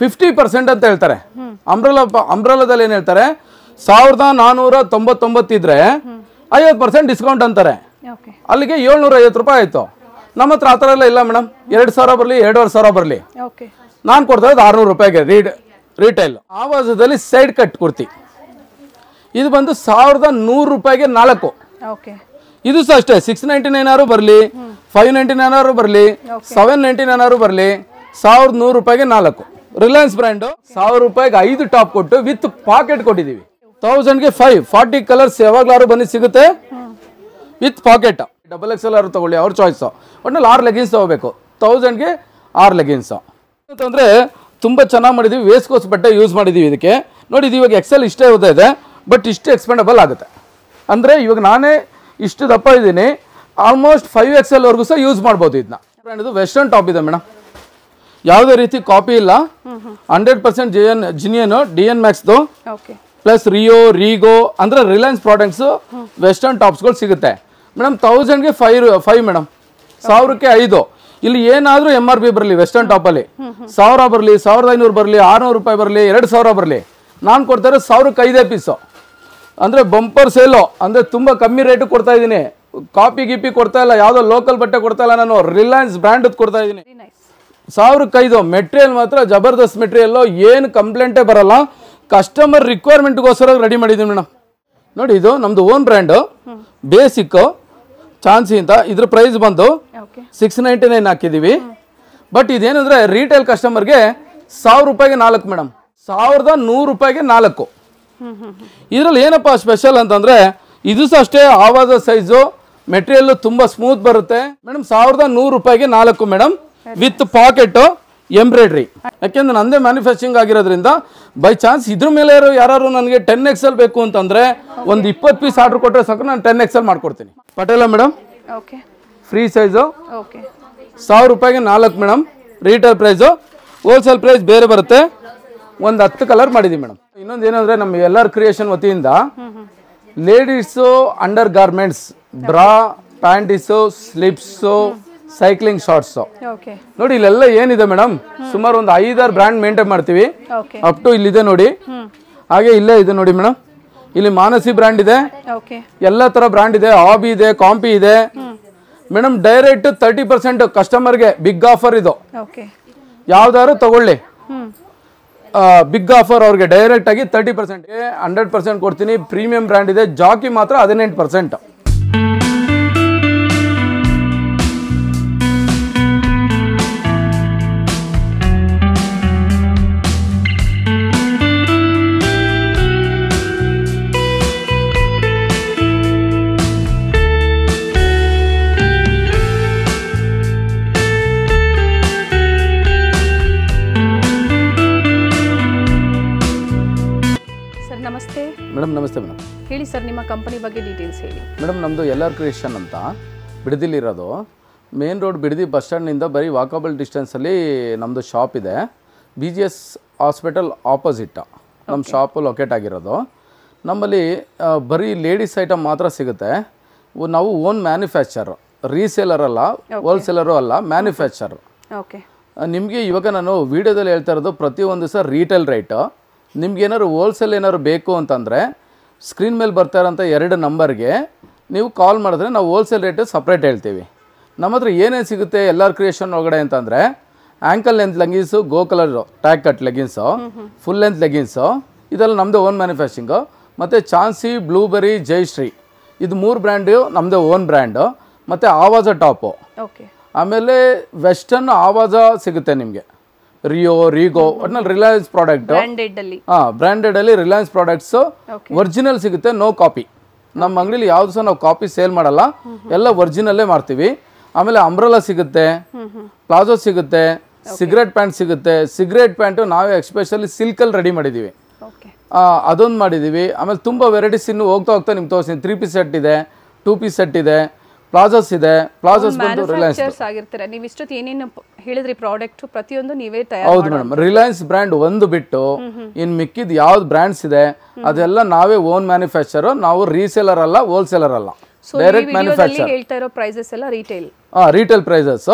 Fifty percent ಅಂತ ಹೇಳ್ತಾರೆ ಅಮ್ರಲ ಅಮ್ರಲದಲ್ಲಿ ಏನ್ ಹೇಳ್ತಾರೆ ಸಾವಿರದ ನಾನೂರ ತೊಂಬತ್ತೊಂಬತ್ತಿದ್ರೆ ಐವತ್ತು ಪರ್ಸೆಂಟ್ ಡಿಸ್ಕೌಂಟ್ ಅಂತಾರೆ ಅಲ್ಲಿಗೆ ಏಳ್ನೂರ ಐವತ್ತು ರೂಪಾಯಿ ಆಯ್ತು ನಮ್ಮ ಹತ್ರ ಆ ಥರ ಎಲ್ಲ ಇಲ್ಲ ಮೇಡಮ್ ಎರಡು ಸಾವಿರ ಬರಲಿ ಎರಡೂವರೆ ಸಾವಿರ ಬರಲಿ ನಾನು ಕೊಡ್ತಾ ಇರೋದು ಆರುನೂರು ರೂಪಾಯಿಗೆ ರೀಡ್ ರೀಟೈಲ್ ಆವಾಸದಲ್ಲಿ ಸೈಡ್ ಕಟ್ ಕುರ್ತಿ ಇದು ಬಂದು ಸಾವಿರದ ನೂರು ರೂಪಾಯಿಗೆ ನಾಲ್ಕು ಇದು ಸಹ ಅಷ್ಟೇ ಸಿಕ್ಸ್ ನೈಂಟಿ ನೈನ್ ಆರು ಬರಲಿ ಫೈವ್ ನೈಂಟಿ ನೈನ್ ಆರು ಬರಲಿ ಸೆವೆನ್ ನೈಂಟಿ ನೈನ್ ಆರು ಬರಲಿ ಸಾವಿರದ ನೂರು ರೂಪಾಯಿಗೆ ನಾಲ್ಕು ರಿಲಯನ್ಸ್ ಬ್ರ್ಯಾಂಡು ಸಾವಿರ ರೂಪಾಯಿಗೆ ಐದು ಟಾಪ್ ಕೊಟ್ಟು ವಿತ್ ಪಾಕೆಟ್ ಕೊಟ್ಟಿದ್ದೀವಿ ತೌಸಂಡ್ಗೆ ಫೈವ್ ಫಾರ್ಟಿ ಕಲರ್ಸ್ ಯಾವಾಗಲಾರು ಬನ್ನಿ ಸಿಗುತ್ತೆ with pocket double X L ಆರು ತೊಗೊಳ್ಳಿ ಅವ್ರ ಚಾಯ್ಸು ಒಟ್ನಲ್ಲಿ ಆರು ಲೆಗಿನ್ಸ್ ತಗೋಬೇಕು ತೌಸಂಡ್ಗೆ ಆರು ಲೆಗಿನ್ಸು ಅಂತಂದರೆ ತುಂಬ ಚೆನ್ನಾಗಿ ಮಾಡಿದ್ದೀವಿ ವೇಸ್ಕೋಸ್ ಬಟ್ಟೆ ಯೂಸ್ ಮಾಡಿದ್ದೀವಿ ಇದಕ್ಕೆ ನೋಡಿ ಇದು ಇವಾಗ ಎಕ್ಸೆಲ್ ಇಷ್ಟೇ ಹೋದ ಇದೆ ಬಟ್ ಇಷ್ಟು ಎಕ್ಸ್ಪೆಂಡಬಲ್ ಆಗುತ್ತೆ ಅಂದರೆ ಇವಾಗ ನಾನೇ ಇಷ್ಟು ದಪ್ಪ ಇದ್ದೀನಿ ಆಲ್ಮೋಸ್ಟ್ ಫೈವ್ ಎಕ್ಸ್ ಎಲ್ವರೆಗೂ ಸಹ ಯೂಸ್ ಮಾಡ್ಬೋದು ಇದನ್ನ ಇದು ವೆಸ್ಟರ್ನ್ ಟಾಪ್ ಇದೆ ಮೇಡಮ್ ಯಾವುದೇ ರೀತಿ ಕಾಪಿ ಇಲ್ಲ hundred percent G N genuine D N ಮ್ಯಾಕ್ಸ್ದು ಪ್ಲಸ್ ರಿಯೋ ರೀಗೋ ಅಂದರೆ ರಿಲಯನ್ಸ್ ಪ್ರಾಡಕ್ಟ್ಸ್ ವೆಸ್ಟರ್ನ್ ಟಾಪ್ಸ್ಗಳು ಸಿಗುತ್ತೆ ಮೇಡಮ್ ತೌಸಂಡ್ಗೆ ಫೈವ್ ಫೈವ್ ಮೇಡಮ್ ಸಾವಿರಕ್ಕೆ ಐದು ಇಲ್ಲಿ ಏನಾದರೂ ಎಮ್ ಆರ್ ಪಿ ಬರಲಿ ವೆಸ್ಟರ್ನ್ ಟಾಪಲ್ಲಿ ಸಾವಿರ ಬರಲಿ ಸಾವಿರದ ಐನೂರು ಬರಲಿ ಆರುನೂರು ರೂಪಾಯಿ ಬರಲಿ ಎರಡು ಸಾವಿರ ಬರಲಿ ನಾನು ಕೊಡ್ತಾ ಇರೋದು ಸಾವಿರಕ್ಕೆ ಐದೇ ಪೀಸು ಅಂದರೆ ಬಂಪರ್ ಸೇಲು ಅಂದರೆ ತುಂಬ ಕಮ್ಮಿ ರೇಟ್ ಕೊಡ್ತಾ ಇದ್ದೀನಿ ಕಾಪಿ ಗಿಪಿ ಕೊಡ್ತಾ ಇಲ್ಲ ಯಾವುದೋ ಲೋಕಲ್ ಬಟ್ಟೆ ಕೊಡ್ತಾ ಇಲ್ಲ ನಾನು ರಿಲಯನ್ಸ್ ಬ್ರ್ಯಾಂಡ್ ಕೊಡ್ತಾ ಇದ್ದೀನಿ ಐದು ಮೆಟೀರಿಯಲ್ ಮಾತ್ರ ಜಬರ್ದಸ್ತ್ ಮೆಟೀರಿಯಲ್ಲು ಏನು ಕಂಪ್ಲೇಂಟೇ ಬರಲ್ಲ ಕಸ್ಟಮರ್ ರಿಕ್ವೈರ್ಮೆಂಟ್ಗೋಸ್ಕರ ರೆಡಿ ಮಾಡಿದ್ದೀವಿ ಮೇಡಮ್ ನೋಡಿ ಇದು ನಮ್ದು ಓನ್ ಬ್ರ್ಯಾಂಡು ಬೇಸಿಕ್ಕು ಚಾನ್ಸಿ ಅಂತ ಇದ್ರ ಪ್ರೈಸ್ ಬಂದು ಸಿಕ್ಸ್ ನೈಂಟಿ ನೈನ್ ಹಾಕಿದ್ದೀವಿ ಬಟ್ ಇದೇನಂದರೆ ರೀಟೇಲ್ ಕಸ್ಟಮರ್ಗೆ ಸಾವಿರ ರೂಪಾಯಿಗೆ ನಾಲ್ಕು ಮೇಡಮ್ ಸಾವಿರದ ನೂರು ರೂಪಾಯಿಗೆ ನಾಲ್ಕು ಇದರಲ್ಲಿ ಏನಪ್ಪ ಸ್ಪೆಷಲ್ ಅಂತಂದರೆ ಇದು ಸಹ ಅಷ್ಟೇ ಆವಾಜ ಸೈಜು ಮೆಟೀರಿಯಲ್ಲು ತುಂಬ ಸ್ಮೂತ್ ಬರುತ್ತೆ ಮೇಡಮ್ ಸಾವಿರದ ನೂರು ರೂಪಾಯಿಗೆ ನಾಲ್ಕು ಮೇಡಮ್ ವಿತ್ ಪಾಕೆಟ್ ಎಂಬ್ರಾಯ್ಡ್ರಿ ಯಾಕೆಂದ್ರೆ ನಂದೇ ಮ್ಯಾನುಫ್ಯಾಕ್ಚರಿಂಗ್ ಆಗಿರೋದ್ರಿಂದ ಬೈ ಚಾನ್ಸ್ ಇದ್ರ ಮೇಲೆ ಯಾರು ನನಗೆ ಟೆನ್ ಎಲ್ ಬೇಕು ಅಂತಂದ್ರೆ ಒಂದು ಇಪ್ಪತ್ತು ಪೀಸ್ ಆರ್ಡರ್ ಕೊಟ್ಟರೆ ಸಾಕು ನಾನು ಟೆನ್ ಎಲ್ ಮಾಡ್ಕೊಡ್ತೀನಿ ಪಟೇಲ ಮೇಡಮ್ ಓಕೆ ಫ್ರೀ ಸೈಜು ಸಾವಿರ ರೂಪಾಯಿಗೆ ನಾಲ್ಕು madam retail price wholesale price ಬೇರೆ ಬರುತ್ತೆ ಒಂದು ಹತ್ತು ಕಲರ್ ಮಾಡಿದ್ದೀವಿ ಮೇಡಮ್ ಇನ್ನೊಂದು ಏನಂದರೆ ನಮ್ಮ ಎಲ್ಲರ ಕ್ರಿಯೇಷನ್ ವತಿಯಿಂದ ladies under garments bra panties slips cycling shorts ನೋಡಿ ಇಲ್ಲೆಲ್ಲ ಏನಿದೆ ಮೇಡಮ್ ಸುಮಾರು ಒಂದು ಐದಾರು ಬ್ರ್ಯಾಂಡ್ ಮೇಂಟೈನ್ ಮಾಡ್ತೀವಿ ಅಪ್ ಟು ಇಲ್ಲಿದೆ ನೋಡಿ ಹಾಗೆ ಇಲ್ಲೇ ಇದೆ ನೋಡಿ ಮೇಡಮ್ ಇಲ್ಲಿ ಮಾನಸಿ ಬ್ರ್ಯಾಂಡ್ ಇದೆ ಎಲ್ಲ ತರ ಬ್ರ್ಯಾಂಡ್ ಇದೆ ಆಬಿ ಇದೆ ಕಾಂಪಿ ಇದೆ ಮೇಡಮ್ ಡೈರೆಕ್ಟ್ ತರ್ಟಿ ಪರ್ಸೆಂಟ್ ಕಸ್ಟಮರ್ಗೆ ಬಿಗ್ ಆಫರ್ ಇದು ಯಾವ್ದಾದ್ರು ತಗೊಳ್ಳಿ ಬಿಗ್ ಆಫರ್ ಅವ್ರಿಗೆ ಡೈರೆಕ್ಟ್ ಆಗಿ ತರ್ಟಿ ಪರ್ಸೆಂಟ್ ಹಂಡ್ರೆಡ್ ಪರ್ಸೆಂಟ್ ಕೊಡ್ತೀನಿ ಪ್ರೀಮಿಯಂ ಬ್ರ್ಯಾಂಡ್ ಇದೆ ಜಾಕಿ ಮಾತ್ರ ಹದಿನೆಂಟು ಪರ್ಸೆಂಟ್ ಮೇಡಮ್ ನಮಸ್ತೆ ಮೇಡಮ್ ಹೇಳಿ ಸರ್ ನಿಮ್ಮ ಕಂಪನಿ ಬಗ್ಗೆ ಡೀಟೇಲ್ಸ್ ಹೇಳಿ ಮೇಡಮ್ ನಮ್ಮದು ಎಲ್ ಆರ್ ಕ್ರಿಯೇಷನ್ ಅಂತ ಬಿಡದಿಲಿರೋದು ಮೇನ್ ರೋಡ್ ಬಿಡದಿ ಬಸ್ ಸ್ಟ್ಯಾಂಡ್ನಿಂದ ಬರೀ ವಾಕಬಲ್ ಡಿಸ್ಟೆನ್ಸಲ್ಲಿ ನಮ್ಮದು ಶಾಪ್ ಇದೆ B G S hospital opposite ನಮ್ಮ ಶಾಪು ಲೊಕೇಟ್ ಆಗಿರೋದು ನಮ್ಮಲ್ಲಿ ಬರೀ ಲೇಡೀಸ್ ಐಟಮ್ ಮಾತ್ರ ಸಿಗುತ್ತೆ ನಾವು ಓನ್ ಮ್ಯಾನುಫ್ಯಾಕ್ಚರ್ ರೀಸೇಲರ್ ಅಲ್ಲ ಹೋಲ್ಸೇಲರು ಅಲ್ಲ ಮ್ಯಾನುಫ್ಯಾಕ್ಚರ್ ಓಕೆ ನಿಮಗೆ ಇವಾಗ ನಾನು ವಿಡಿಯೋದಲ್ಲಿ ಹೇಳ್ತಾ ಇರೋದು ಪ್ರತಿಯೊಂದು ಸರ್ ರೀಟೇಲ್ ರೇಟು ನಿಮ್ಗೇನಾದ್ರು ಹೋಲ್ಸೇಲ್ ಏನಾದ್ರು ಬೇಕು ಅಂತಂದರೆ ಸ್ಕ್ರೀನ್ ಮೇಲೆ ಬರ್ತಾ ಇರೋಂಥ ಎರಡು ನಂಬರ್ಗೆ ನೀವು ಕಾಲ್ ಮಾಡಿದ್ರೆ ನಾವು ಹೋಲ್ಸೇಲ್ ರೇಟು ಸಪ್ರೇಟ್ ಹೇಳ್ತೀವಿ ನಮ್ಮ ಹತ್ರ ಏನೇನು ಸಿಗುತ್ತೆ ಎಲ್ಲರ ಕ್ರಿಯೇಷನ್ ಒಳಗಡೆ ಅಂತಂದರೆ ankle length leggings Go Colors tack cut leggings full length leggings ಇದೆಲ್ಲ ನಮ್ಮದೇ ಓನ್ ಮ್ಯಾನುಫ್ಯಾಕ್ಚರಿಂಗು ಮತ್ತು ಚಾನ್ಸಿ ಬ್ಲೂಬೆರಿ ಜೈಶ್ರೀ ಇದು ಮೂರು ಬ್ರ್ಯಾಂಡು ನಮ್ಮದೇ ಓನ್ ಬ್ರ್ಯಾಂಡು ಮತ್ತು ಆವಾಜ ಟಾಪು ಆಮೇಲೆ ವೆಸ್ಟರ್ನ್ ಆವಾಜ ಸಿಗುತ್ತೆ ನಿಮಗೆ ರಿಯೋ ರಿಗೋ ಒಟ್ನಲ್ಲಿ ರಿಲಯನ್ಸ್ ಪ್ರಾಡಕ್ಟ್ ಬ್ರಾಂಡೆಡ್ ಅಲ್ಲಿ ರಿಲಯನ್ಸ್ ಪ್ರಾಡಕ್ಟ್ಸ್ ಒರಿಜಿನಲ್ ಸಿಗುತ್ತೆ ನೋ ಕಾಪಿ ನಮ್ಮ ಅಂಗಡಿಲಿ ಯಾವ್ದು ಸಹ ನಾವು ಕಾಪಿ ಸೇಲ್ ಮಾಡಲ್ಲ ಎಲ್ಲ ಒರಿಜಿನಲ್ಲೇ ಮಾಡ್ತೀವಿ ಆಮೇಲೆ ಅಂಬ್ರಲಾ ಸಿಗುತ್ತೆ ಪ್ಲಾಜೋ ಸಿಗುತ್ತೆ ಸಿಗರೆಟ್ ಪ್ಯಾಂಟ್ ಸಿಗುತ್ತೆ ಸಿಗರೆಟ್ ಪ್ಯಾಂಟು ನಾವೇ ಎಕ್ಸ್ಪೆಷಲಿ ಸಿಲ್ಕಲ್ಲಿ ರೆಡಿ ಮಾಡಿದ್ದೀವಿ ಅದೊಂದು ಮಾಡಿದ್ದೀವಿ ಆಮೇಲೆ ತುಂಬ ವೆರೈಟೀಸ್ ಇನ್ನು ಹೋಗ್ತಾ ಹೋಗ್ತಾ ನಿಮ್ಗೆ ತೋರಿಸ್ತೀನಿ ತ್ರೀ ಪೀಸ್ ಸೆಟ್ ಇದೆ ಟೂ ಪೀಸ್ ಸೆಟ್ ಇದೆ ಪ್ಲಾಜಸ್ ಇದೆ ಪ್ಲಾಜಸ್ ಬಂದು ರಿಲಯನ್ಸ್ ಆಗಿರ್ತಾರೆ ನೀವು ಇಷ್ಟೊತ್ತು ಏನೇನು ಹೇಳಿದ್ರಿ ಪ್ರಾಡಕ್ಟ್ ಪ್ರತಿಯೊಂದು ನೀವೇ ತಯಾರು ಹೌದು ಮೇಡಮ್ ರಿಲಯನ್ಸ್ ಬ್ರ್ಯಾಂಡ್ ಒಂದು ಬಿಟ್ಟು ಇನ್ ಮಿಕ್ಕಿದ ಯಾವ್ದು ಬ್ರ್ಯಾಂಡ್ಸ್ ಇದೆ ಅದೆಲ್ಲ ನಾವೇ ಓನ್ ಮ್ಯಾನುಫ್ಯಾಕ್ಚರ್ ನಾವು ರೀಸೇಲರ್ ಅಲ್ಲ ಹೋಲ್ಸೇಲರ್ ಅಲ್ಲ ಡೈರೆಕ್ಟ್ ಮ್ಯಾನುಫ್ಯಾಕ್ಚರ್ ಹೇಳ್ತಾ ಇರೋ ಪ್ರೈಸಸ್ ಎಲ್ಲ retail retail prices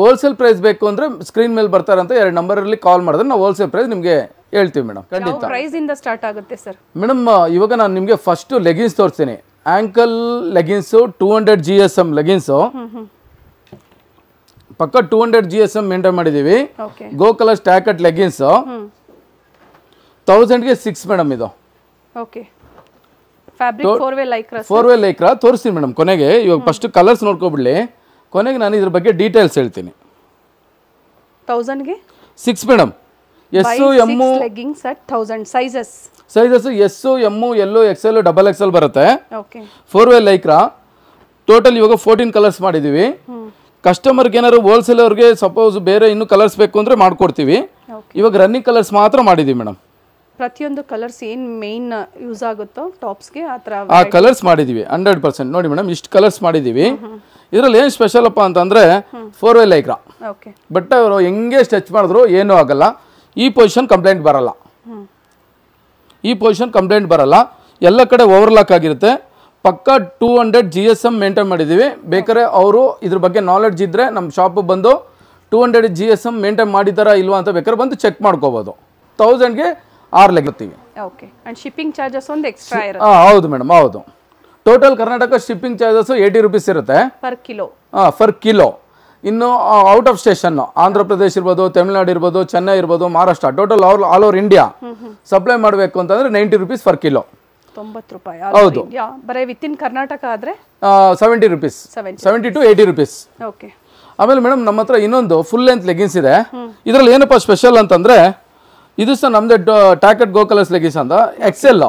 wholesale price ಬೇಕು ಅಂದ್ರೆ ಸ್ಕ್ರೀನ್ ಮೇಲೆ ಬರ್ತಾರಂತ ಎರಡು ನಂಬರ್ ಅಲ್ಲಿ ಕಾಲ್ ಮಾಡಿದ್ರೆ ನಾವು ಹೋಲ್ಸೇಲ್ ಪ್ರೈಸ್ ನಿಮಗೆ ಹೇಳ್ತೀವಿ ಮೇಡಮ್ ಖಂಡಿತ ಪ್ರೈಸ್ ಸ್ಟಾರ್ಟ್ ಆಗುತ್ತೆ ಸರ್ ಮೇಡಮ್ ಇವಾಗ ನಾನು ನಿಮಗೆ ಫಸ್ಟ್ ಲೆಗಿನ್ಸ್ ತೋರಿಸ್ತೀನಿ ankle leggings two hundred G S M leggings ಪಕ್ಕ two hundred G S M maintain ಮಾಡಿದೀವಿ ಗೋ ಕಲರ್ ಸ್ಟ್ಯಾಕಟ್ ಲೆಗಿನ್ಸ್ ತೌಸಂಡ್ಗೆ ಸಿಕ್ಸ್ ಮೇಡಮ್ ಇದು ಓಕೆ ಫೋರ್ ವೇ ಲೈಕ್ರಾ ತೋರಿಸ್ತೀನಿ ಮೇಡಮ್ ಕೊನೆಗೆ ಇವಾಗ ಫಸ್ಟ್ ಕಲರ್ಸ್ ನೋಡ್ಕೊಬಿಡ್ಲಿ ಕೊನೆಗೆ ನಾನು ಇದ್ರ ಬಗ್ಗೆ ಡೀಟೇಲ್ಸ್ ಹೇಳ್ತೀನಿ six madam S M set sizes sizes S M ಎಲ್ಲೋ ಎಲ್ ಡಬಲ್ ಎಕ್ಸ್ ಎಲ್ ಬರುತ್ತೆ ಫೋರ್ ವೇ ಲೈಕ್ರಾ ಟೋಟಲ್ ಇವಾಗ ಫೋರ್ಟೀನ್ ಕಲರ್ಸ್ ಮಾಡಿದ್ದೀವಿ ಕಸ್ಟಮರ್ಗೆ ಏನಾದ್ರು ಹೋಲ್ಸೇಲರ್ಗೆ ಸಪೋಸ್ ಬೇರೆ ಇನ್ನು ಕಲರ್ಸ್ ಬೇಕು ಅಂದ್ರೆ ಮಾಡ್ಕೊಡ್ತೀವಿ ಇವಾಗ ರನ್ನಿಂಗ್ ಕಲರ್ಸ್ ಮಾತ್ರ ಮಾಡಿದೀವಿ ಮೇಡಮ್ ಪ್ರತಿಯೊಂದು ಕಲರ್ಸ್ ಏನು ಮೇನ್ ಯೂಸ್ ಆಗುತ್ತೋ ಟಾಪ್ಸ್ಗೆ ಆ ಥರ ಆ ಕಲರ್ಸ್ ಮಾಡಿದೀವಿ ಹಂಡ್ರೆಡ್ ಪರ್ಸೆಂಟ್ ನೋಡಿ ಮೇಡಮ್ ಇಷ್ಟು ಕಲರ್ಸ್ ಮಾಡಿದೀವಿ ಇದ್ರಲ್ಲಿ ಏನು ಸ್ಪೆಷಲ್ ಅಪ್ಪ ಅಂತಂದರೆ four way Lycra okay but ಅವರು ಹೆಂಗೆ ಸ್ಟೆಚ್ ಮಾಡಿದ್ರು ಏನೂ ಆಗಲ್ಲ ಈ ಪೊಸಿಷನ್ ಕಂಪ್ಲೇಂಟ್ ಬರಲ್ಲ ಈ ಪೊಸಿಷನ್ ಕಂಪ್ಲೇಂಟ್ ಬರಲ್ಲ ಎಲ್ಲ ಕಡೆ ಓವರ್ಲಾಕ್ ಆಗಿರುತ್ತೆ ಪಕ್ಕ two hundred G S M maintain ಮಾಡಿದ್ದೀವಿ ಬೇಕಾದ್ರೆ ಅವರು ಇದ್ರ ಬಗ್ಗೆ ನಾಲೆಡ್ಜ್ ಇದ್ದರೆ ನಮ್ಮ ಶಾಪ್ ಬಂದು two hundred G S M maintain ಮಾಡಿದಾರ ಇಲ್ವಾ ಅಂತ ಬೇಕಾದ್ರೆ ಬಂದು ಚೆಕ್ ಮಾಡ್ಕೋಬೋದು ತೌಸಂಡ್ಗೆ ಆರು ಲೆಕ್ಕತ್ತೀವಿ ಓಕೆ ಅಂಡ್ ಶಿಪ್ಪಿಂಗ್ ಚಾರ್ಜಸ್ ಒಂದು ಎಕ್ಸ್ಟ್ರಾ ಇರುತ್ತೆ ಹಾಂ ಹೌದು ಮೇಡಮ್ ಹೌದು total Karnataka shipping charges eighty rupees ಇರುತ್ತೆ ಪರ್ ಕಿಲೋ ಹಾಂ ಪರ್ ಕಿಲೋ ಇನ್ನು out of station Andhra Pradesh ಇರ್ಬೋದು ತಮಿಳ್ನಾಡು ಇರ್ಬೋದು ಚೆನ್ನೈ ಇರ್ಬೋದು Maharashtra total all over India supply ಮಾಡಬೇಕು ಅಂತಂದ್ರೆ ನೈಂಟಿ ರುಪೀಸ್ ಪರ್ ಕಿಲೋ ತೊಂಬತ್ತು ರೂಪಾಯಿ ಹೌದು ಬರೆ ವಿತ್ ಕರ್ನಾಟಕ ಆದರೆ seventy rupees seventy to eighty rupees okay ಆಮೇಲೆ ಮೇಡಮ್ ನಮ್ಮ ಹತ್ರ ಇನ್ನೊಂದು ಫುಲ್ ಲೆಂತ್ ಲೆಗಿನ್ಸ್ ಇದೆ ಇದರಲ್ಲಿ ಏನಪ್ಪ ಸ್ಪೆಷಲ್ ಅಂತಂದ್ರೆ ಇದು ಸಹ ನಮ್ದೇ ಟ್ಯಾಕೆಟ್ ಗೋಕಲರ್ಸ್ ಲೆಗಿಸ್ ಅಂತ ಎಕ್ಸೆಲ್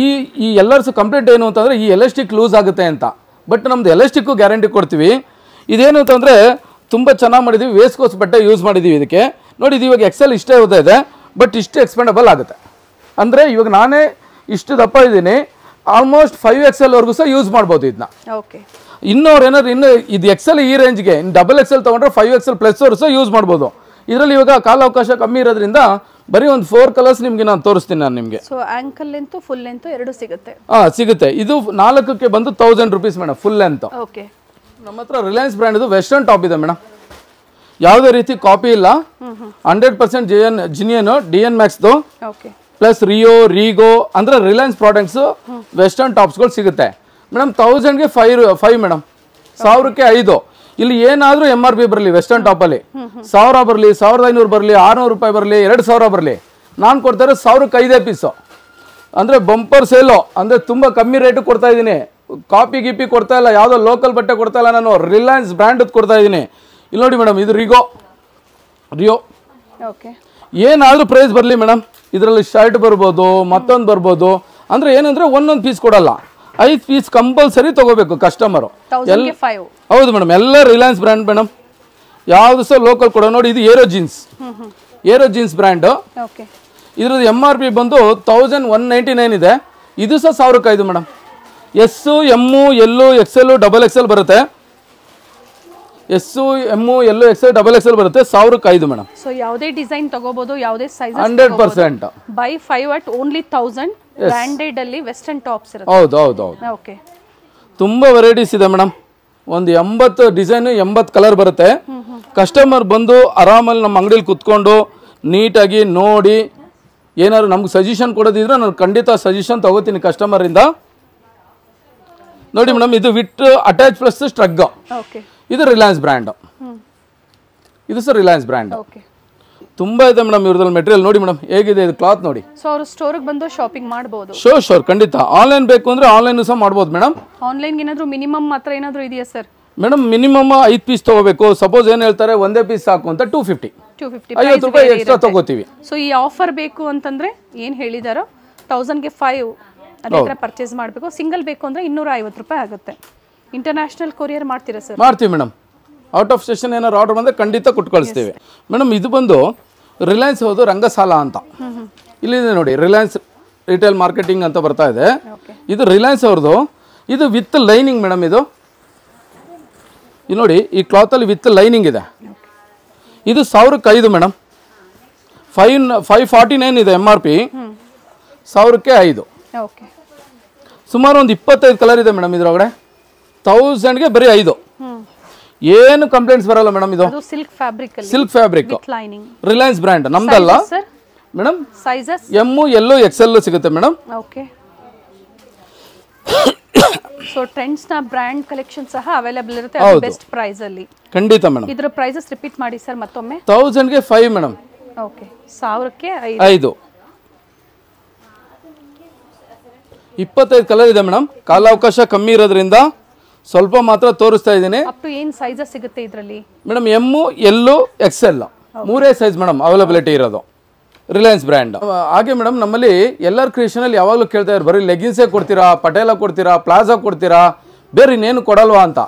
ಈ ಈ ಎಲ್ಲರ್ಸು ಕಂಪ್ಲೇಂಟ್ ಏನು ಅಂತಂದ್ರೆ ಈ ಎಲೆಸ್ಟಿಕ್ ಲೂಸ್ ಆಗುತ್ತೆ ಅಂತ ಬಟ್ ನಮ್ದು ಎಲೆಸ್ಟಿಕ್ಕು ಗ್ಯಾರಂಟಿ ಕೊಡ್ತೀವಿ ಇದೇನು ಅಂತಂದ್ರೆ ತುಂಬ ಚೆನ್ನಾಗಿ ಮಾಡಿದೀವಿ ವೇಸ್ಕೋಸ್ ಬಟ್ಟೆ ಯೂಸ್ ಮಾಡಿದ್ದೀವಿ ಇದಕ್ಕೆ ನೋಡಿ ಇದು ಇವಾಗ ಎಕ್ಸೆಲ್ ಇಷ್ಟೇ ಹೋದ ಇದೆ ಬಟ್ ಇಷ್ಟು ಎಕ್ಸ್ಪೆಂಡಬಲ್ ಆಗುತ್ತೆ ಅಂದರೆ ಇವಾಗ ನಾನೇ ಇಷ್ಟು ದಪ್ಪ ಇದ್ದೀನಿ ಆಲ್ಮೋಸ್ಟ್ ಫೈವ್ ಎಕ್ಸೆಲ್ವರೆಗೂ ಸಹ ಯೂಸ್ ಮಾಡ್ಬೋದು ಇದನ್ನ ಓಕೆ ಇನ್ನೋರು ಏನಾದ್ರು ಇನ್ನು ಇದು ಎಕ್ಸೆಲ್ ಈ ರೇಂಜ್ಗೆ ಡಬಲ್ ಎಕ್ಸೆಲ್ ತೊಗೊಂಡ್ರೆ ಫೈವ್ ಎಕ್ಸೆಲ್ ಪ್ಲಸ್ ಅವರು ಸಹ ಯೂಸ್ ಮಾಡ್ಬೋದು ಇದರಲ್ಲಿ ಇವಾಗ ಕಾಲಾವಕಾಶ ಕಮ್ಮಿ ಇರೋದ್ರಿಂದ ಬರೀ ಒಂದು ಫೋರ್ ಕಲರ್ಸ್ ನಿಮಗೆ ನಾನು ತೋರಿಸ್ತೀನಿ ನಾನು ನಿಮಗೆ so ankle length full length ಎರಡು ಸಿಗುತ್ತೆ ಹಾ ಸಿಗುತ್ತೆ ಇದು ನಾಲ್ಕಕ್ಕೆ ಬಂದು thousand rupees madam full length okay ನಮ್ಮ ಹತ್ರ ರಿಲಯನ್ಸ್ ಬ್ರ್ಯಾಂಡ್ ಇದು ವೆಸ್ಟರ್ನ್ ಟಾಪ್ ಇದೆ ಮೇಡಮ್ ಯಾವುದೇ ರೀತಿ ಕಾಪಿ ಇಲ್ಲ hundred percent G N genuine D N ಮ್ಯಾಕ್ಸ್ದು ಪ್ಲಸ್ ರಿಯೋ ರಿಗೋ ಅಂದರೆ ರಿಲಯನ್ಸ್ ಪ್ರಾಡಕ್ಟ್ಸ್ ವೆಸ್ಟರ್ನ್ ಟಾಪ್ಸ್ಗಳು ಸಿಗುತ್ತೆ ಮೇಡಮ್ ತೌಸಂಡ್ಗೆ ಫೈವ್ ಫೈವ್ ಮೇಡಮ್ ಸಾವಿರಕ್ಕೆ ಐದು ಇಲ್ಲಿ ಏನಾದರೂ ಎಮ್ ಆರ್ ಪಿ ಬರಲಿ ವೆಸ್ಟರ್ನ್ ಟಾಪಲ್ಲಿ ಸಾವಿರ ಬರಲಿ ಸಾವಿರದ ಐನೂರು ಬರಲಿ ಆರುನೂರು ರೂಪಾಯಿ ಬರಲಿ ಎರಡು ಸಾವಿರ ಬರಲಿ ನಾನು ಕೊಡ್ತಾರೆ ಸಾವಿರಕ್ಕೆ ಐದೇ ಪೀಸು ಅಂದರೆ ಬಂಪರ್ ಸೇಲು ಅಂದರೆ ತುಂಬ ಕಮ್ಮಿ ರೇಟಿಗೆ ಕೊಡ್ತಾ ಇದ್ದೀನಿ ಕಾಪಿ ಗಿಪಿ ಕೊಡ್ತಾ ಇಲ್ಲ ಯಾವುದೋ ಲೋಕಲ್ ಬಟ್ಟೆ ಕೊಡ್ತಾ ಇಲ್ಲ ನಾನು ರಿಲಯನ್ಸ್ ಬ್ರ್ಯಾಂಡ್ ಕೊಡ್ತಾ ಇದ್ದೀನಿ ಇಲ್ಲಿ ನೋಡಿ ಮೇಡಮ್ ಇದು ರಿಗೋ ರಿಯೋ ಓಕೆ ಏನಾದರೂ ಪ್ರೈಸ್ ಬರಲಿ ಮೇಡಮ್ ಇದರಲ್ಲಿ ಶರ್ಟ್ ಬರ್ಬೋದು ಮತ್ತೊಂದು ಬರ್ಬೋದು ಅಂದರೆ ಏನಂದರೆ ಒಂದೊಂದು ಪೀಸ್ ಕೊಡಲ್ಲ ಐದು ಪೀಸ್ ಕಂಪಲ್ಸರಿ ತಗೋಬೇಕು ಕಸ್ಟಮರು ಎಲ್ಲ ಹೌದು ಮೇಡಮ್ ಎಲ್ಲ ರಿಲಯನ್ಸ್ ಬ್ರ್ಯಾಂಡ್ ಮೇಡಮ್ ಯಾವುದು ಸಹ ಲೋಕಲ್ ಕೊಡೋ ನೋಡಿ ಇದು Aero jeans Aero jeans brand ಇದ್ರದ್ದು ಎಮ್ ಆರ್ ಪಿ ಬಂದು ತೌಸಂಡ್ ಒನ್ ನೈಂಟಿ ನೈನ್ ಇದೆ ಇದು ಸಹ ಸಾವಿರಕ್ಕೆ ಇದು madam S M L XL double XL ಬರುತ್ತೆ S M L XL double XL ಬರುತ್ತೆ ಸಾವಿರಕ್ಕೆ ಐದು ಮೇಡಮ್ ಸೊ ಯಾವುದೇ ಡಿಸೈನ್ ತಗೋಬಹುದು ಯಾವುದೇ size hundred percent buy five at only thousand branded ಅಲ್ಲಿ ವೆಸ್ಟರ್ನ್ ಟಾಪ್ಸ್ ಇರುತ್ತೆ ಹೌದು ಹೌದು ಹೌದು ಓಕೆ ತುಂಬ ವೆರೈಟೀಸ್ ಇದೆ ಮೇಡಮ್ ಒಂದು ಎಂಬತ್ತು ಡಿಸೈನ್ ಎಂಬತ್ತು ಕಲರ್ ಬರುತ್ತೆ ಕಸ್ಟಮರ್ ಬಂದು ಆರಾಮಲ್ಲಿ ನಮ್ಮ ಅಂಗಡಿಲಿ ಕುತ್ಕೊಂಡು ನೀಟಾಗಿ ನೋಡಿ ಏನಾದ್ರು ನಮ್ಗೆ ಸಜೆಷನ್ ಕೊಡೋದಿದ್ರೆ ನಾನು ಖಂಡಿತ ಸಜೆಷನ್ ತಗೋತೀನಿ ಕಸ್ಟಮರಿಂದ ನೋಡಿ ಮೇಡಮ್ ಇದು ವಿಟ್ ಅಟ್ಯಾಚ್ ಪ್ಲಸ್ ಸ್ಟ್ರಗ್ ಇದು ರಿಲಯನ್ಸ್ ಬ್ರ್ಯಾಂಡ್ ಇದು ಸರ್ ರಿಲಯನ್ಸ್ ಬ್ರ್ಯಾಂಡ್ ಓಕೆ ತುಂಬಾ ಇದೆ ಮೇಡಮ್ ಇವ್ರದಲ್ಲಿ ಮೆಟೀರಿಯಲ್ ನೋಡಿ ಮೇಡಮ್ ಹೇಗಿದೆ ಇದು ಕ್ಲಾತ್ ನೋಡಿ ಸೊ ಅವರು ಸ್ಟೋರ್ ಬಂದು ಶಾಪಿಂಗ್ ಮಾಡಬಹುದು ಶೋರ್ ಶೋರ್ ಖಂಡಿತ ಆನ್ಲೈನ್ ಬೇಕು ಅಂದ್ರೆ ಆನ್ಲೈನ್ ಸಹ ಮಾಡಬಹುದು ಮೇಡಮ್ ಆನ್ಲೈನ್ ಏನಾದ್ರು ಮಿನಿಮಮ್ ಮಾತ್ರ ಏನಾದ್ರು ಇದೆಯಾ ಸರ್ ಮೇಡಮ್ ಮಿನಿಮಮ್ ಐದು ಪೀಸ್ ತಗೋಬೇಕು ಸಪೋಸ್ ಏನ್ ಹೇಳ್ತಾರೆ ಒಂದೇ ಪೀಸ್ ಸಾಕು ಅಂತ ಟೂ ಫಿಫ್ಟಿ ಐವತ್ತು ರೂಪಾಯಿ ಎಕ್ಸ್ಟ್ರಾ ತಗೋತೀವಿ ಸೊ ಈ ಆಫರ್ ಬೇಕು ಅಂತಂದ್ರೆ ಏನ್ ಹೇಳಿದಾರೋ ತೌಸಂಡ್ಗೆ ಫೈವ್ ಅದೇ ಪರ್ಚೇಸ್ ಮಾಡಬೇಕು ಸಿಂಗಲ್ ಬೇಕು ಅಂದ್ರೆ ಇನ್ನೂರ ಐವತ್ತು ರೂಪಾಯಿ ಆಗುತ್ತೆ ಇಂಟರ್ನ್ಯಾಷನಲ್ ಕೊರಿಯರ್ ಮಾಡ್ತೀರಾ ಸರ್ ಮಾಡ್ತೀವಿ ಮೇಡಮ್ ಔಟ್ ಆಫ್ ಸ್ಟೇಷನ್ ಏನಾದ್ರು ಆರ್ಡರ್ ಬಂದ್ರೆ ಖಂಡಿತ ಕೊಟ್ಟು ಮೇಡಮ್ ಇದು ಬಂದು ರಿಲಯನ್ಸ್ ಹೌದು ರಂಗಸಾಲ ಅಂತ ಇಲ್ಲಿದೆ ನೋಡಿ ರಿಲಯನ್ಸ್ ರಿಟೇಲ್ ಮಾರ್ಕೆಟಿಂಗ್ ಅಂತ ಬರ್ತಾ ಇದೆ ಇದು ರಿಲಯನ್ಸ್ ಅವ್ರದ್ದು ಇದು ವಿತ್ ಲೈನಿಂಗ್ ಮೇಡಮ್ ಇದು ನೋಡಿ ಈ ಕ್ಲಾತಲ್ಲಿ ವಿತ್ ಲೈನಿಂಗ್ ಇದೆ ಇದು ಸಾವಿರಕ್ಕೆ ಐದು madam five five forty nine ಇದೆ ಎಮ್ ಆರ್ ಪಿ ಸಾವಿರಕ್ಕೆ ಐದು ಸುಮಾರು ಒಂದು ಇಪ್ಪತ್ತೈದು ಕಲರ್ ಇದೆ ಮೇಡಮ್ ಇದರೊಳಗಡೆ ತೌಸಂಡ್ಗೆ ಬರೀ ಐದು ಏನು ಕಂಪ್ಲೇಂಟ್ಸ್ ಬರಲ್ಲ ಮೇಡಮ್ ಇದು silk fabric silk fabric Reliance brand ನಮ್ದಲ್ಲ madam sizes M L XL ಸಿಗುತ್ತೆ ಮೇಡಮ್ ಓಕೆ ಸೊ ಟ್ರೆಂಡ್ಸ್ ನ ಬ್ರ್ಯಾಂಡ್ ಕಲೆಕ್ಷನ್ ಸಹ ಅವೈಲೇಬಲ್ ಇರುತ್ತೆ ಬೆಸ್ಟ್ ಪ್ರೈಸ್ ಅಲ್ಲಿ ಖಂಡಿತ ಮೇಡಮ್ ಇದರ ಪ್ರೈಸಸ್ ರಿಪೀಟ್ ಮಾಡಿ ಸರ್ ಮತ್ತೊಮ್ಮೆ 1000 ಗೆ 5 ಮೇಡಮ್ ಓಕೆ 1000 ಗೆ 5 25 ಕಲರ್ ಇದೆ ಮೇಡಮ್ ಅವಕಾಶ ಕಮ್ಮಿ ಇರೋದ್ರಿಂದ ಸ್ವಲ್ಪ ಮಾತ್ರ ತೋರಿಸ್ತಾ ಇದ್ದೀನಿ ಸಿಗುತ್ತೆ ಇದರಲ್ಲಿ ಮೇಡಮ್ ಎಮ್ಮು ಎಲ್ಲು ಎಕ್ಸೆಲ್ ಮೂರೇ ಸೈಜ್ ಮೇಡಮ್ ಅವೈಲಬಿಲಿಟಿ ಇರೋದು ರಿಲಯನ್ಸ್ ಬ್ರ್ಯಾಂಡ್ ಹಾಗೆ ಮೇಡಮ್ ನಮ್ಮಲ್ಲಿ ಎಲ್ಲರ ಕ್ರಿಯೇಷನಲ್ಲಿ ಯಾವಾಗಲೂ ಕೇಳ್ತಾ ಇರೋ ಬರೀ ಲೆಗಿನ್ಸೇ ಕೊಡ್ತೀರಾ ಪಟೇಲ ಕೊಡ್ತೀರಾ ಪ್ಲಾಜಾ ಕೊಡ್ತೀರಾ ಬೇರೆ ಇನ್ನೇನು ಕೊಡಲ್ವಾ ಅಂತ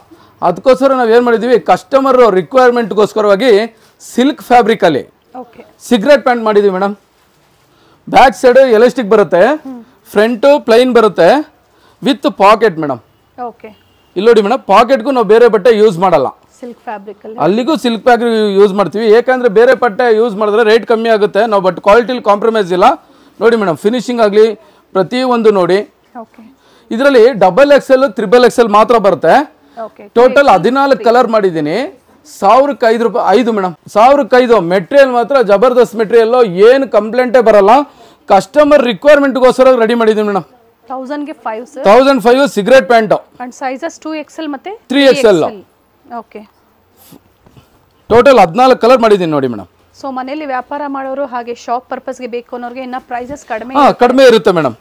ಅದಕ್ಕೋಸ್ಕರ ನಾವು ಏನು ಮಾಡಿದ್ದೀವಿ ಕಸ್ಟಮರ್ ರಿಕ್ವೈರ್ಮೆಂಟ್ಗೋಸ್ಕರವಾಗಿ ಸಿಲ್ಕ್ ಫ್ಯಾಬ್ರಿಕಲ್ಲಿ ಸಿಗ್ರೆಟ್ ಪ್ಯಾಂಟ್ ಮಾಡಿದ್ದೀವಿ ಮೇಡಮ್ ಬ್ಯಾಕ್ ಸೈಡ್ ಎಲಾಸ್ಟಿಕ್ ಬರುತ್ತೆ ಫ್ರಂಟು ಪ್ಲೈನ್ ಬರುತ್ತೆ ವಿತ್ ಪಾಕೆಟ್ ಮೇಡಮ್ ಓಕೆ ಇಲ್ಲ ನೋಡಿ ಮೇಡಮ್ ಪಾಕೆಟ್ಗೂ ನಾವು ಬೇರೆ ಬಟ್ಟೆ ಯೂಸ್ ಮಾಡಲ್ಲ ಸಿಲ್ಕ್ ಫ್ಯಾಬ್ರಿಕ್ ಅಲ್ಲಿಗೂ ಸಿಲ್ಕ್ ಫ್ಯಾಬ್ರಿಕ್ ಯೂಸ್ ಮಾಡ್ತೀವಿ ಏಕೆಂದರೆ ಬೇರೆ ಬಟ್ಟೆ ಯೂಸ್ ಮಾಡಿದ್ರೆ ರೇಟ್ ಕಮ್ಮಿ ಆಗುತ್ತೆ ನಾವು ಬಟ್ ಕ್ವಾಲಿಟಿಲಿ ಕಾಂಪ್ರಮೈಸ್ ಇಲ್ಲ ನೋಡಿ ಮೇಡಮ್ ಫಿನಿಶಿಂಗ್ ಆಗಲಿ ಪ್ರತಿಯೊಂದು ನೋಡಿ ಇದರಲ್ಲಿ double X XL triple L ಮಾತ್ರ ಬರುತ್ತೆ ಟೋಟಲ್ ಹದಿನಾಲ್ಕು ಕಲರ್ ಮಾಡಿದ್ದೀನಿ ಸಾವಿರಕ್ಕೆ ಐದು ರೂಪಾಯಿ ಐದು ಮೇಡಮ್ ಸಾವಿರಕ್ಕೆ ಐದು ಮೆಟೀರಿಯಲ್ ಮಾತ್ರ ಜಬರ್ದಸ್ತ್ ಮೆಟೀರಿಯಲ್ಲು ಏನು ಕಂಪ್ಲೇಂಟೇ ಬರಲ್ಲ ಕಸ್ಟಮರ್ ರಿಕ್ವೈರ್ಮೆಂಟ್ಗೋಸ್ಕರ ರೆಡಿ ಮಾಡಿದ್ದೀನಿ ಮೇಡಮ್ ಥೌಸಂಡ್ಗೆ five sir five cigarette pant and sizes two XL ಮತ್ತೆ ತ್ರೀ ಎಕ್ಸೆಲ್ ಓಕೆ ಟೋಟಲ್ ಹದಿನಾಲ್ಕು ಕಲರ್ ಮಾಡಿದ್ದೀನಿ ನೋಡಿ ಮೇಡಮ್ ಸೊ ಮನೆಯಲ್ಲಿ ವ್ಯಾಪಾರ ಮಾಡೋರು ಹಾಗೆ ಶಾಪ್ ಪರ್ಪಸ್ಗೆ ಬೇಕು ಅನ್ನೋರಿಗೆ ಇನ್ನ ಪ್ರೈಸಸ್ ಕಡಿಮೆ ಹಾಂ ಕಡಿಮೆ ಇರುತ್ತೆ ಮೇಡಮ್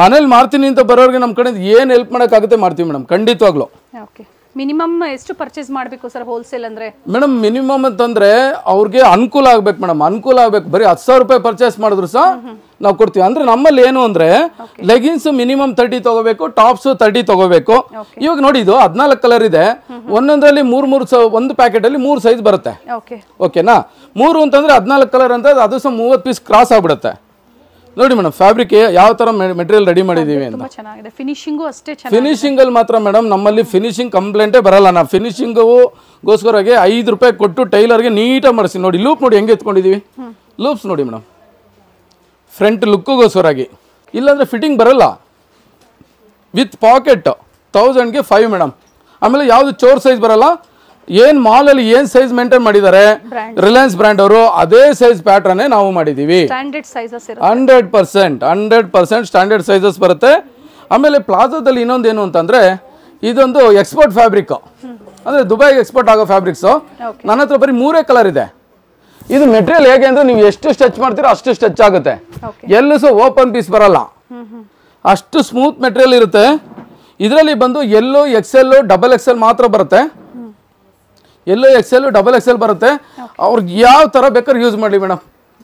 ಮನೇಲಿ ಮಾಡ್ತೀನಿ ಅಂತ ಬರೋರಿಗೆ ನಮ್ಮ ಕಡೆ ಏನು ಹೆಲ್ಪ್ ಮಾಡೋಕ್ಕಾಗುತ್ತೆ ಮಾಡ್ತೀವಿ ಮೇಡಮ್ ಖಂಡಿತವಾಗ್ಲೂ ಓಕೆ ಮಿನಿಮಮ್ ಎಷ್ಟು ಪರ್ಚೇಸ್ ಮಾಡಬೇಕು ಸರ್ ಹೋಲ್ಸೇಲ್ ಅಂದ್ರೆ ಮೇಡಮ್ ಮಿನಿಮಮ್ ಅಂತಂದ್ರೆ ಅವ್ರಿಗೆ ಅನುಕೂಲ ಆಗ್ಬೇಕು ಮೇಡಮ್ ಅನುಕೂಲ ಆಗ್ಬೇಕು ಬರೀ ಹತ್ತು ಸಾವಿರ ರೂಪಾಯಿ ಪರ್ಚೇಸ್ ಮಾಡಿದ್ರು ಸಹ ನಾವು ಕೊಡ್ತೀವಿ ಅಂದ್ರೆ ನಮ್ಮಲ್ಲಿ ಏನು ಅಂದ್ರೆ ಲೆಗಿನ್ಸ್ ಮಿನಿಮಮ್ ತರ್ಟಿ ತಗೋಬೇಕು ಟಾಪ್ಸ್ ತರ್ಟಿ ತಗೋಬೇಕು ಇವಾಗ ನೋಡಿ ಇದು ಹದಿನಾಲ್ಕು ಕಲರ್ ಇದೆ ಒಂದೊಂದರಲ್ಲಿ ಮೂರ್ ಮೂರು ಒಂದು ಪ್ಯಾಕೆಟ್ ಅಲ್ಲಿ ಮೂರು ಸೈಜ್ ಬರುತ್ತೆ ಓಕೆನಾ ಮೂರು ಅಂತಂದ್ರೆ ಹದಿನಾಲ್ಕು ಕಲರ್ ಅಂತ ಅದು ಸಹ ಮೂವತ್ತು ಪೀಸ್ ಕ್ರಾಸ್ ಆಗ್ಬಿಡುತ್ತೆ ನೋಡಿ ಮೇಡಮ್ ಫ್ಯಾಬ್ರಿಕ್ ಯಾವ ತರ ಮೆಟೀರಿಯಲ್ ರೆಡಿ ಮಾಡಿದೀವಿ ಅಂತ ಫಿನಿಶಿಂಗು ಅಷ್ಟೇ ಫಿನಿಶಿಂಗ್ ಅಲ್ಲಿ ಮಾತ್ರ ಮೇಡಮ್ ನಮ್ಮಲ್ಲಿ ಫಿನಿಶಿಂಗ್ ಕಂಪ್ಲೇಂಟೇ ಬರಲ್ಲ ನಾ ಫಿನಿಶಿಂಗು ಗೋಸ್ಕರವಾಗಿ ಐದು ರೂಪಾಯಿ ಕೊಟ್ಟು ಟೈಲರ್ಗೆ ನೀಟಾಗಿ ಮಾಡಿಸಿ ನೋಡಿ ಲೂಪ್ ನೋಡಿ ಹೆಂಗೆ ಎತ್ಕೊಂಡಿದೀವಿ ಲೂಪ್ಸ್ ನೋಡಿ ಮೇಡಮ್ ಫ್ರಂಟ್ ಲುಕ್ಕೋಸ್ಕರಾಗಿ ಇಲ್ಲಾಂದರೆ ಫಿಟ್ಟಿಂಗ್ ಬರಲ್ಲ ವಿತ್ ಪಾಕೆಟ್ ತೌಸಂಡ್ಗೆ ಫೈವ್ ಮೇಡಮ್ ಆಮೇಲೆ ಯಾವುದು ಚೋರ್ ಸೈಜ್ ಬರಲ್ಲ ಏನು ಮಾಲಲ್ಲಿ ಏನ್ ಸೈಜ್ ಮೇಂಟೈನ್ ಮಾಡಿದ್ದಾರೆ ರಿಲಯನ್ಸ್ ಬ್ರ್ಯಾಂಡ್ ಅವರು ಅದೇ ಸೈಜ್ ಪ್ಯಾಟ್ರನ್ನೇ ನಾವು ಮಾಡಿದ್ದೀವಿ hundred percent hundred percent standard sizes ಬರುತ್ತೆ ಆಮೇಲೆ ಪ್ಲಾಜಾದಲ್ಲಿ ಏನು ಅಂತಂದರೆ ಇದೊಂದು ಎಕ್ಸ್ಪೋರ್ಟ್ ಫ್ಯಾಬ್ರಿಕ್ ಅಂದರೆ ದುಬೈಗೆ ಎಕ್ಸ್ಪೋರ್ಟ್ ಆಗೋ ಫ್ಯಾಬ್ರಿಕ್ಸ್ ನನ್ನ ಹತ್ರ ಬರೀ ಮೂರೇ ಕಲರ್ ಇದೆ ಇದು ಮೆಟೀರಿಯಲ್ ಹೇಗೆ ಅಂದರೆ ನೀವು ಎಷ್ಟು ಸ್ಟಚ್ ಮಾಡ್ತೀರೋ ಅಷ್ಟು ಸ್ಟಚ್ ಆಗುತ್ತೆ ಎಲ್ಲೂ ಸಹ ಓಪನ್ ಪೀಸ್ ಬರಲ್ಲ ಅಷ್ಟು ಸ್ಮೂತ್ ಮೆಟೀರಿಯಲ್ ಇರುತ್ತೆ ಇದರಲ್ಲಿ ಬಂದು L X L double X L ಮಾತ್ರ ಬರುತ್ತೆ ಎಲ್ಲೋ ಎಕ್ಸೆಲ್ ಡಬಲ್ ಎಕ್ಸೆಲ್ ಬರುತ್ತೆ ಅವ್ರಿಗೆ ಯಾವ ಥರ ಬೇಕಾದ್ರೆ ಯೂಸ್ ಮಾಡಲಿ ಮೇಡಮ್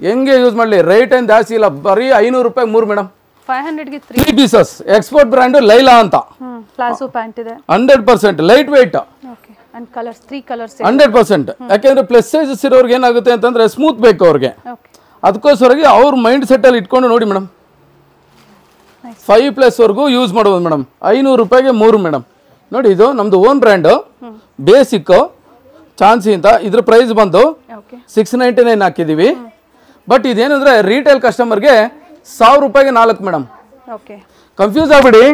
ಹೆಂಗೆ ಯೂಸ್ ಮಾಡಲಿ ರೈಟ್ ಏನು ಜಾಸ್ತಿ ಇಲ್ಲ ಬರೀ ಐನೂರು ರೂಪಾಯಿ ಮೂರು ಮೇಡಮ್ ಫೈವ್ ಹಂಡ್ರೆಡ್ಗೆ three pieces export brand Laila ಅಂತ ಪ್ಲಾಜೋ ಇದೆ hundred percent light weight colours colours hundred percent ಯಾಕೆಂದ್ರೆ ಪ್ಲಸ್ ಸೈಜಸ್ ಇರೋರ್ಗೆ ಏನಾಗುತ್ತೆ ಅಂತಂದ್ರೆ ಸ್ಮೂತ್ ಬೇಕು ಅವ್ರಿಗೆ ಅದಕ್ಕೋಸ್ಕರವಾಗಿ ಅವ್ರ ಮೈಂಡ್ ಸೆಟ್ಟಲ್ಲಿ ಇಟ್ಕೊಂಡು ನೋಡಿ ಮೇಡಮ್ ಫೈವ್ ಪ್ಲಸ್ವರೆಗೂ ಯೂಸ್ ಮಾಡ್ಬೋದು ಮೇಡಮ್ ಐನೂರು ರೂಪಾಯಿಗೆ ಮೂರು ಮೇಡಮ್ ನೋಡಿ ಇದು ನಮ್ದು ಓನ್ ಬ್ರ್ಯಾಂಡು ಬೇಸಿಕ್ಕು ಚಾನ್ಸಿ ಅಂತ ಇದ್ರ ಪ್ರೈಸ್ ಬಂದು ಸಿಕ್ಸ್ ನೈಂಟಿ ನೈನ್ ಹಾಕಿದ್ದೀವಿ ಬಟ್ ಇದೇನಂದ್ರೆ ರೀಟೇಲ್ ಕಸ್ಟಮರ್ಗೆ ಸಾವಿರ ರೂಪಾಯಿಗೆ ನಾಲ್ಕು ಮೇಡಮ್ ಕನ್ಫ್ಯೂಸ್ ಆಗ್ಬಿಡಿ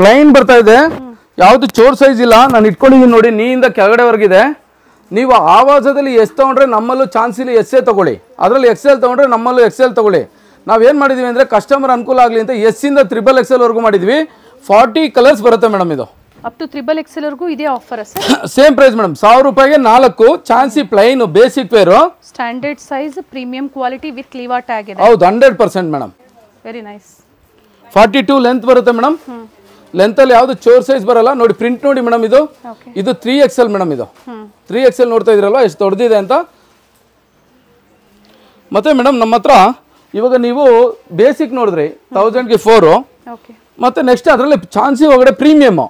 ಪ್ಲೈನ್ ಬರ್ತಾ ಇದೆ ಯಾವುದು ಚೋರ್ ಸೈಜ್ ಇಲ್ಲ ನಾನು ಇಟ್ಕೊಂಡಿದ್ದೀನಿ ನೋಡಿ ನೀಯಿಂದ ಕೆಳಗಡೆವರೆಗಿದೆ ನೀವು ಆವಾಜದಲ್ಲಿ ಎಸ್ ತೊಗೊಂಡ್ರೆ ನಮ್ಮಲ್ಲೂ ಚಾನ್ಸೀಲಿ ಎಸ್ ಎ ತೊಗೊಳ್ಳಿ ಅದರಲ್ಲಿ ಎಕ್ಸೆಲ್ ತಗೊಂಡ್ರೆ ನಮ್ಮಲ್ಲೂ ಎಕ್ಸೆಲ್ ನಾವು ನಾವೇನು ಮಾಡಿದ್ದೀವಿ ಅಂದರೆ ಕಸ್ಟಮರ್ ಅನುಕೂಲ ಆಗಲಿ ಅಂತ ಎಸ್ಸಿಂದ ತ್ರಿಬಲ್ ಎಕ್ಸೆಲ್ವರೆಗೂ ಮಾಡಿದ್ವಿ ಫಾರ್ಟಿ ಕಲರ್ಸ್ ಬರುತ್ತೆ ಮೇಡಮ್ ಇದು ಅಪ್ ಟು ತ್ರಿಬಲ್ ಎಕ್ಸೆಲ್ವರೆಗೂ ಇದೇ ಆಫರ್ ಸೇಮ್ ಪ್ರೈಸ್ ಮೇಡಮ್ ಸಾವಿರ ರೂಪಾಯಿಗೆ ನಾಲ್ಕು ಚಾನ್ಸಿ plain basic wear standard size premium quality with Liva tag ಇದೆ ಹೌದು hundred percent madam very nice forty two length ಬರುತ್ತೆ ಮೇಡಮ್ ಲೆಂತ್ ಅಲ್ಲಿ ಯಾವ್ದು ಚೋರ್ ಸೈಜ್ ಬರಲ್ಲ ನೋಡಿ ಪ್ರಿಂಟ್ ನೋಡಿ ಮೇಡಮ್ ಇದು ಇದು ತ್ರೀ ಎಕ್ಸೆಲ್ ಮೇಡಮ್ ಇದು ತ್ರೀ ಎಕ್ಸೆಲ್ ನೋಡ್ತಾ ಇದ್ರಲ್ಲ ಎಷ್ಟು ದೊಡ್ಡದಿದೆ ಅಂತ ಮತ್ತೆ ಮೇಡಮ್ ನಮ್ಮ ಹತ್ರ ಇವಾಗ ನೀವು ಬೇಸಿಕ್ ನೋಡಿದ್ರಿ ತೌಸಂಡ್ಗೆ ಫೋರು ಮತ್ತೆ ನೆಕ್ಸ್ಟ್ ಅದರಲ್ಲಿ ಚಾನ್ಸಿ ಒಳಗಡೆ ಪ್ರೀಮಿಯಮ್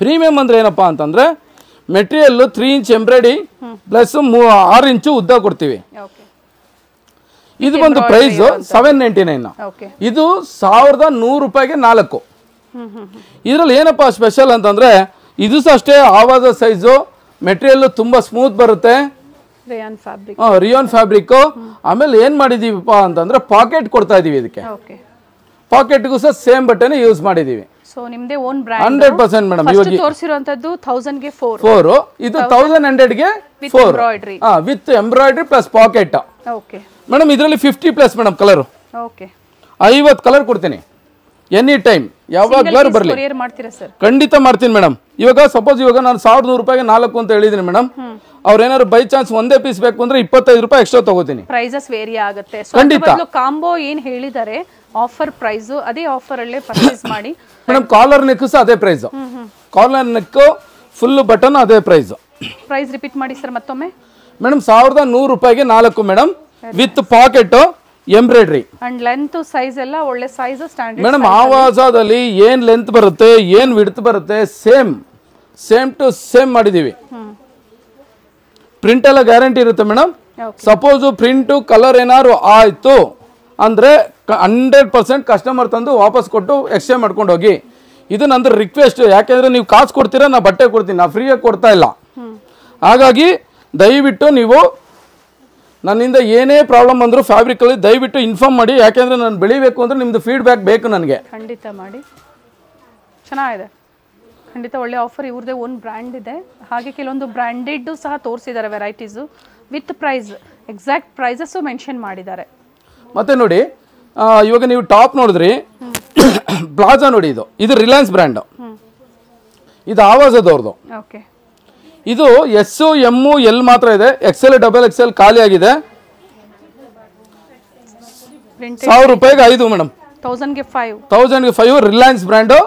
ಪ್ರೀಮಿಯಂ ಅಂದ್ರೆ ಏನಪ್ಪ ಅಂತಂದರೆ material three inch embroidery plus ಮೂ ಆರು ಇಂಚು ಉದ್ದ ಕೊಡ್ತೀವಿ ಇದು ಬಂದು ಪ್ರೈಸ್ ಸೆವೆನ್ ನೈಂಟಿ ನೈನ್ ಇದು ಸಾವಿರದ ನೂರು ರೂಪಾಯಿಗೆ ನಾಲ್ಕು ಇದರಲ್ಲಿ ಏನಪ್ಪ ಸ್ಪೆಷಲ್ ಅಂತಂದರೆ ಇದು ಸಹ ಅಷ್ಟೇ ಆವಾದ ಸೈಜು ಮೆಟೀರಿಯಲ್ ತುಂಬ ಸ್ಮೂತ್ ಬರುತ್ತೆ ರಿಯೋನ್ ಫ್ಯಾಬ್ರಿಕ್ಕು ಆಮೇಲೆ ಏನು ಮಾಡಿದ್ದೀವಿಪ್ಪ ಅಂತಂದರೆ ಪಾಕೆಟ್ ಕೊಡ್ತಾ ಇದೀವಿ ಇದಕ್ಕೆ ಪಾಕೆಟ್ಗೂ ಸಹ ಸೇಮ್ ಬಟ್ಟೆನೇ ಯೂಸ್ ಮಾಡಿದ್ದೀವಿ ಸೊ ನಿಮ್ದೇ ಹಂಡ್ರೆಡ್ ಪರ್ಸೆಂಟ್ ಮೇಡಮ್ ಇವಾಗ ತೋರಿಸಿರುವಂತದ್ದು ತೌಸಂಡ್ ಗೆ ಫೋರ್ ಇದು ತೌಸಂಡ್ ಹಂಡ್ರೆಡ್ ಗೆ four embroidery with embroidery plus pocket okay madam ಇದರಲ್ಲಿ fifty plus madam colour okay ಐವತ್ತು ಕಲರ್ ಕೊಡ್ತೀನಿ ಎನಿ ಟೈಮ್ ಯಾವಾಗ್ಲಾರು ಬರಲಿ ಖಂಡಿತ ಮಾಡ್ತೀನಿ ಮೇಡಮ್ ಇವಾಗ ಸಪೋಸ್ ಇವಾಗ ನಾನು ಸಾವಿರದ ನೂರು ರೂಪಾಯಿಗೆ ನಾಲ್ಕು ಅಂತ ಹೇಳಿದೀನಿ ಮೇಡಮ್ ಅವ್ರೇನಾದ್ರು ಬೈ ಚಾನ್ಸ್ ಒಂದೇ ಪೀಸ್ ಬೇಕು ಅಂದ್ರೆ ಇಪ್ಪತ್ತೈದು ರೂಪಾಯಿ ಎಕ್ಸ್ಟ್ರಾ ತಗೋತೀನಿ ಪ್ರೈಸಸ್ ವೇರಿ ಆಗುತ್ತೆ ಖಂಡಿತ ಕಾಂಬೋ ಏನ್ ಹೇಳಿದ್ದಾರೆ ಆಫರ್ ಪ್ರೈಸ್ ಅದೇ ಆಫರ್ ಅಲ್ಲೇ ಪರ್ಚೇಸ್ ಮಾಡಿ ಮೇಡಮ್ ಕಾಲರ್ ನೆಕ್ ಸಹ ಅದೇ price collar neck full button ಅದೇ ಪ್ರೈಸ್ ಪ್ರೈಸ್ ರಿಪೀಟ್ ಮಾಡಿ ಸರ್ ಮತ್ತೊಮ್ಮೆ ಮೇಡಮ್ ಸಾವಿರದ ನೂರು ರೂಪಾಯಿಗೆ ನಾಲ್ಕು madam with pocket embroidery and length size ಎಲ್ಲ ಒಳ್ಳೆ ಸೈಜ್ ಸ್ಟ್ಯಾಂಡರ್ಡ್ ಮೇಡಮ್ ಆವಾಜದಲ್ಲಿ ಏನ್ ಲೆಂತ್ ಬರುತ್ತೆ ಏನ್ ವಿಡ್ತ್ ಬರುತ್ತೆ ಸೇಮ್ ಸೇಮ್ ಟು ಸೇಮ್ ಮಾಡಿದೀವಿ ಪ್ರಿಂಟ್ ಎಲ್ಲ ಗ್ಯಾರಂಟಿ ಇರುತ್ತೆ ಮೇಡಮ್ ಸಪೋಸು ಪ್ರಿಂಟು ಕಲರ್ ಏನಾದ್ರು ಆಯಿತು ಅಂದರೆ ಹಂಡ್ರೆಡ್ ಪರ್ಸೆಂಟ್ ಕಸ್ಟಮರ್ ತಂದು ವಾಪಸ್ ಕೊಟ್ಟು ಎಕ್ಸ್ಚೇಂಜ್ ಮಾಡ್ಕೊಂಡು ಹೋಗಿ ಇದು ನಂದು ರಿಕ್ವೆಸ್ಟ್ ಯಾಕೆಂದರೆ ನೀವು ಕಾಸು ಕೊಡ್ತೀರಾ ನಾ ಬಟ್ಟೆ ಕೊಡ್ತೀನಿ ನಾ ಫ್ರೀಯಾಗಿ ಕೊಡ್ತಾ ಇಲ್ಲ ಹಾಗಾಗಿ ದಯವಿಟ್ಟು ನೀವು ನನ್ನಿಂದ ಏನೇ ಪ್ರಾಬ್ಲಮ್ ಬಂದರೂ ಫ್ಯಾಬ್ರಿಕಲ್ಲಿ ದಯವಿಟ್ಟು ಇನ್ಫಾರ್ಮ್ ಮಾಡಿ ಯಾಕೆಂದರೆ ನಾನು ಬೆಳಿಬೇಕು ಅಂದರೆ ನಿಮ್ದು ಫೀಡ್ಬ್ಯಾಕ್ ಬೇಕು ನನಗೆ ಖಂಡಿತ ಮಾಡಿ ಚೆನ್ನಾಗಿದೆ ಖಂಡಿತ ಒಳ್ಳೆ ಆಫರ್ ಇವ್ರದೇ ಒಂದು ಬ್ರ್ಯಾಂಡ್ ಇದೆ ಹಾಗೆ ಕೆಲವೊಂದು ಬ್ರ್ಯಾಂಡೆಡ್ ಸಹ ತೋರಿಸಿದ್ದಾರೆ varieties with price exact prices mention ಮಾಡಿದ್ದಾರೆ ಮತ್ತೆ ನೋಡಿ ಇವಾಗ ನೀವು ಟಾಪ್ ನೋಡಿದ್ರಿ ಪ್ಲಾಜಾ ನೋಡಿ ಇದು ಇದು ರಿಲಯನ್ಸ್ ಬ್ರ್ಯಾಂಡ್ ಇದು ಆವಾಜದವ್ರದ್ದು ಓಕೆ ಇದು ಎಸ್ ಎಮ್ ಎಲ್ ಮಾತ್ರ ಇದೆ ಎಕ್ಸೆಲ್ ಡಬಲ್ ಎಕ್ಸೆಲ್ ಖಾಲಿ ಆಗಿದೆ ಸಾವಿರ ರೂಪಾಯಿಗೆ ಐದು ಮೇಡಮ್ ತೌಸಂಡ್ಗೆ ಫೈವ್ ತೌಸಂಡ್ಗೆ five Reliance brand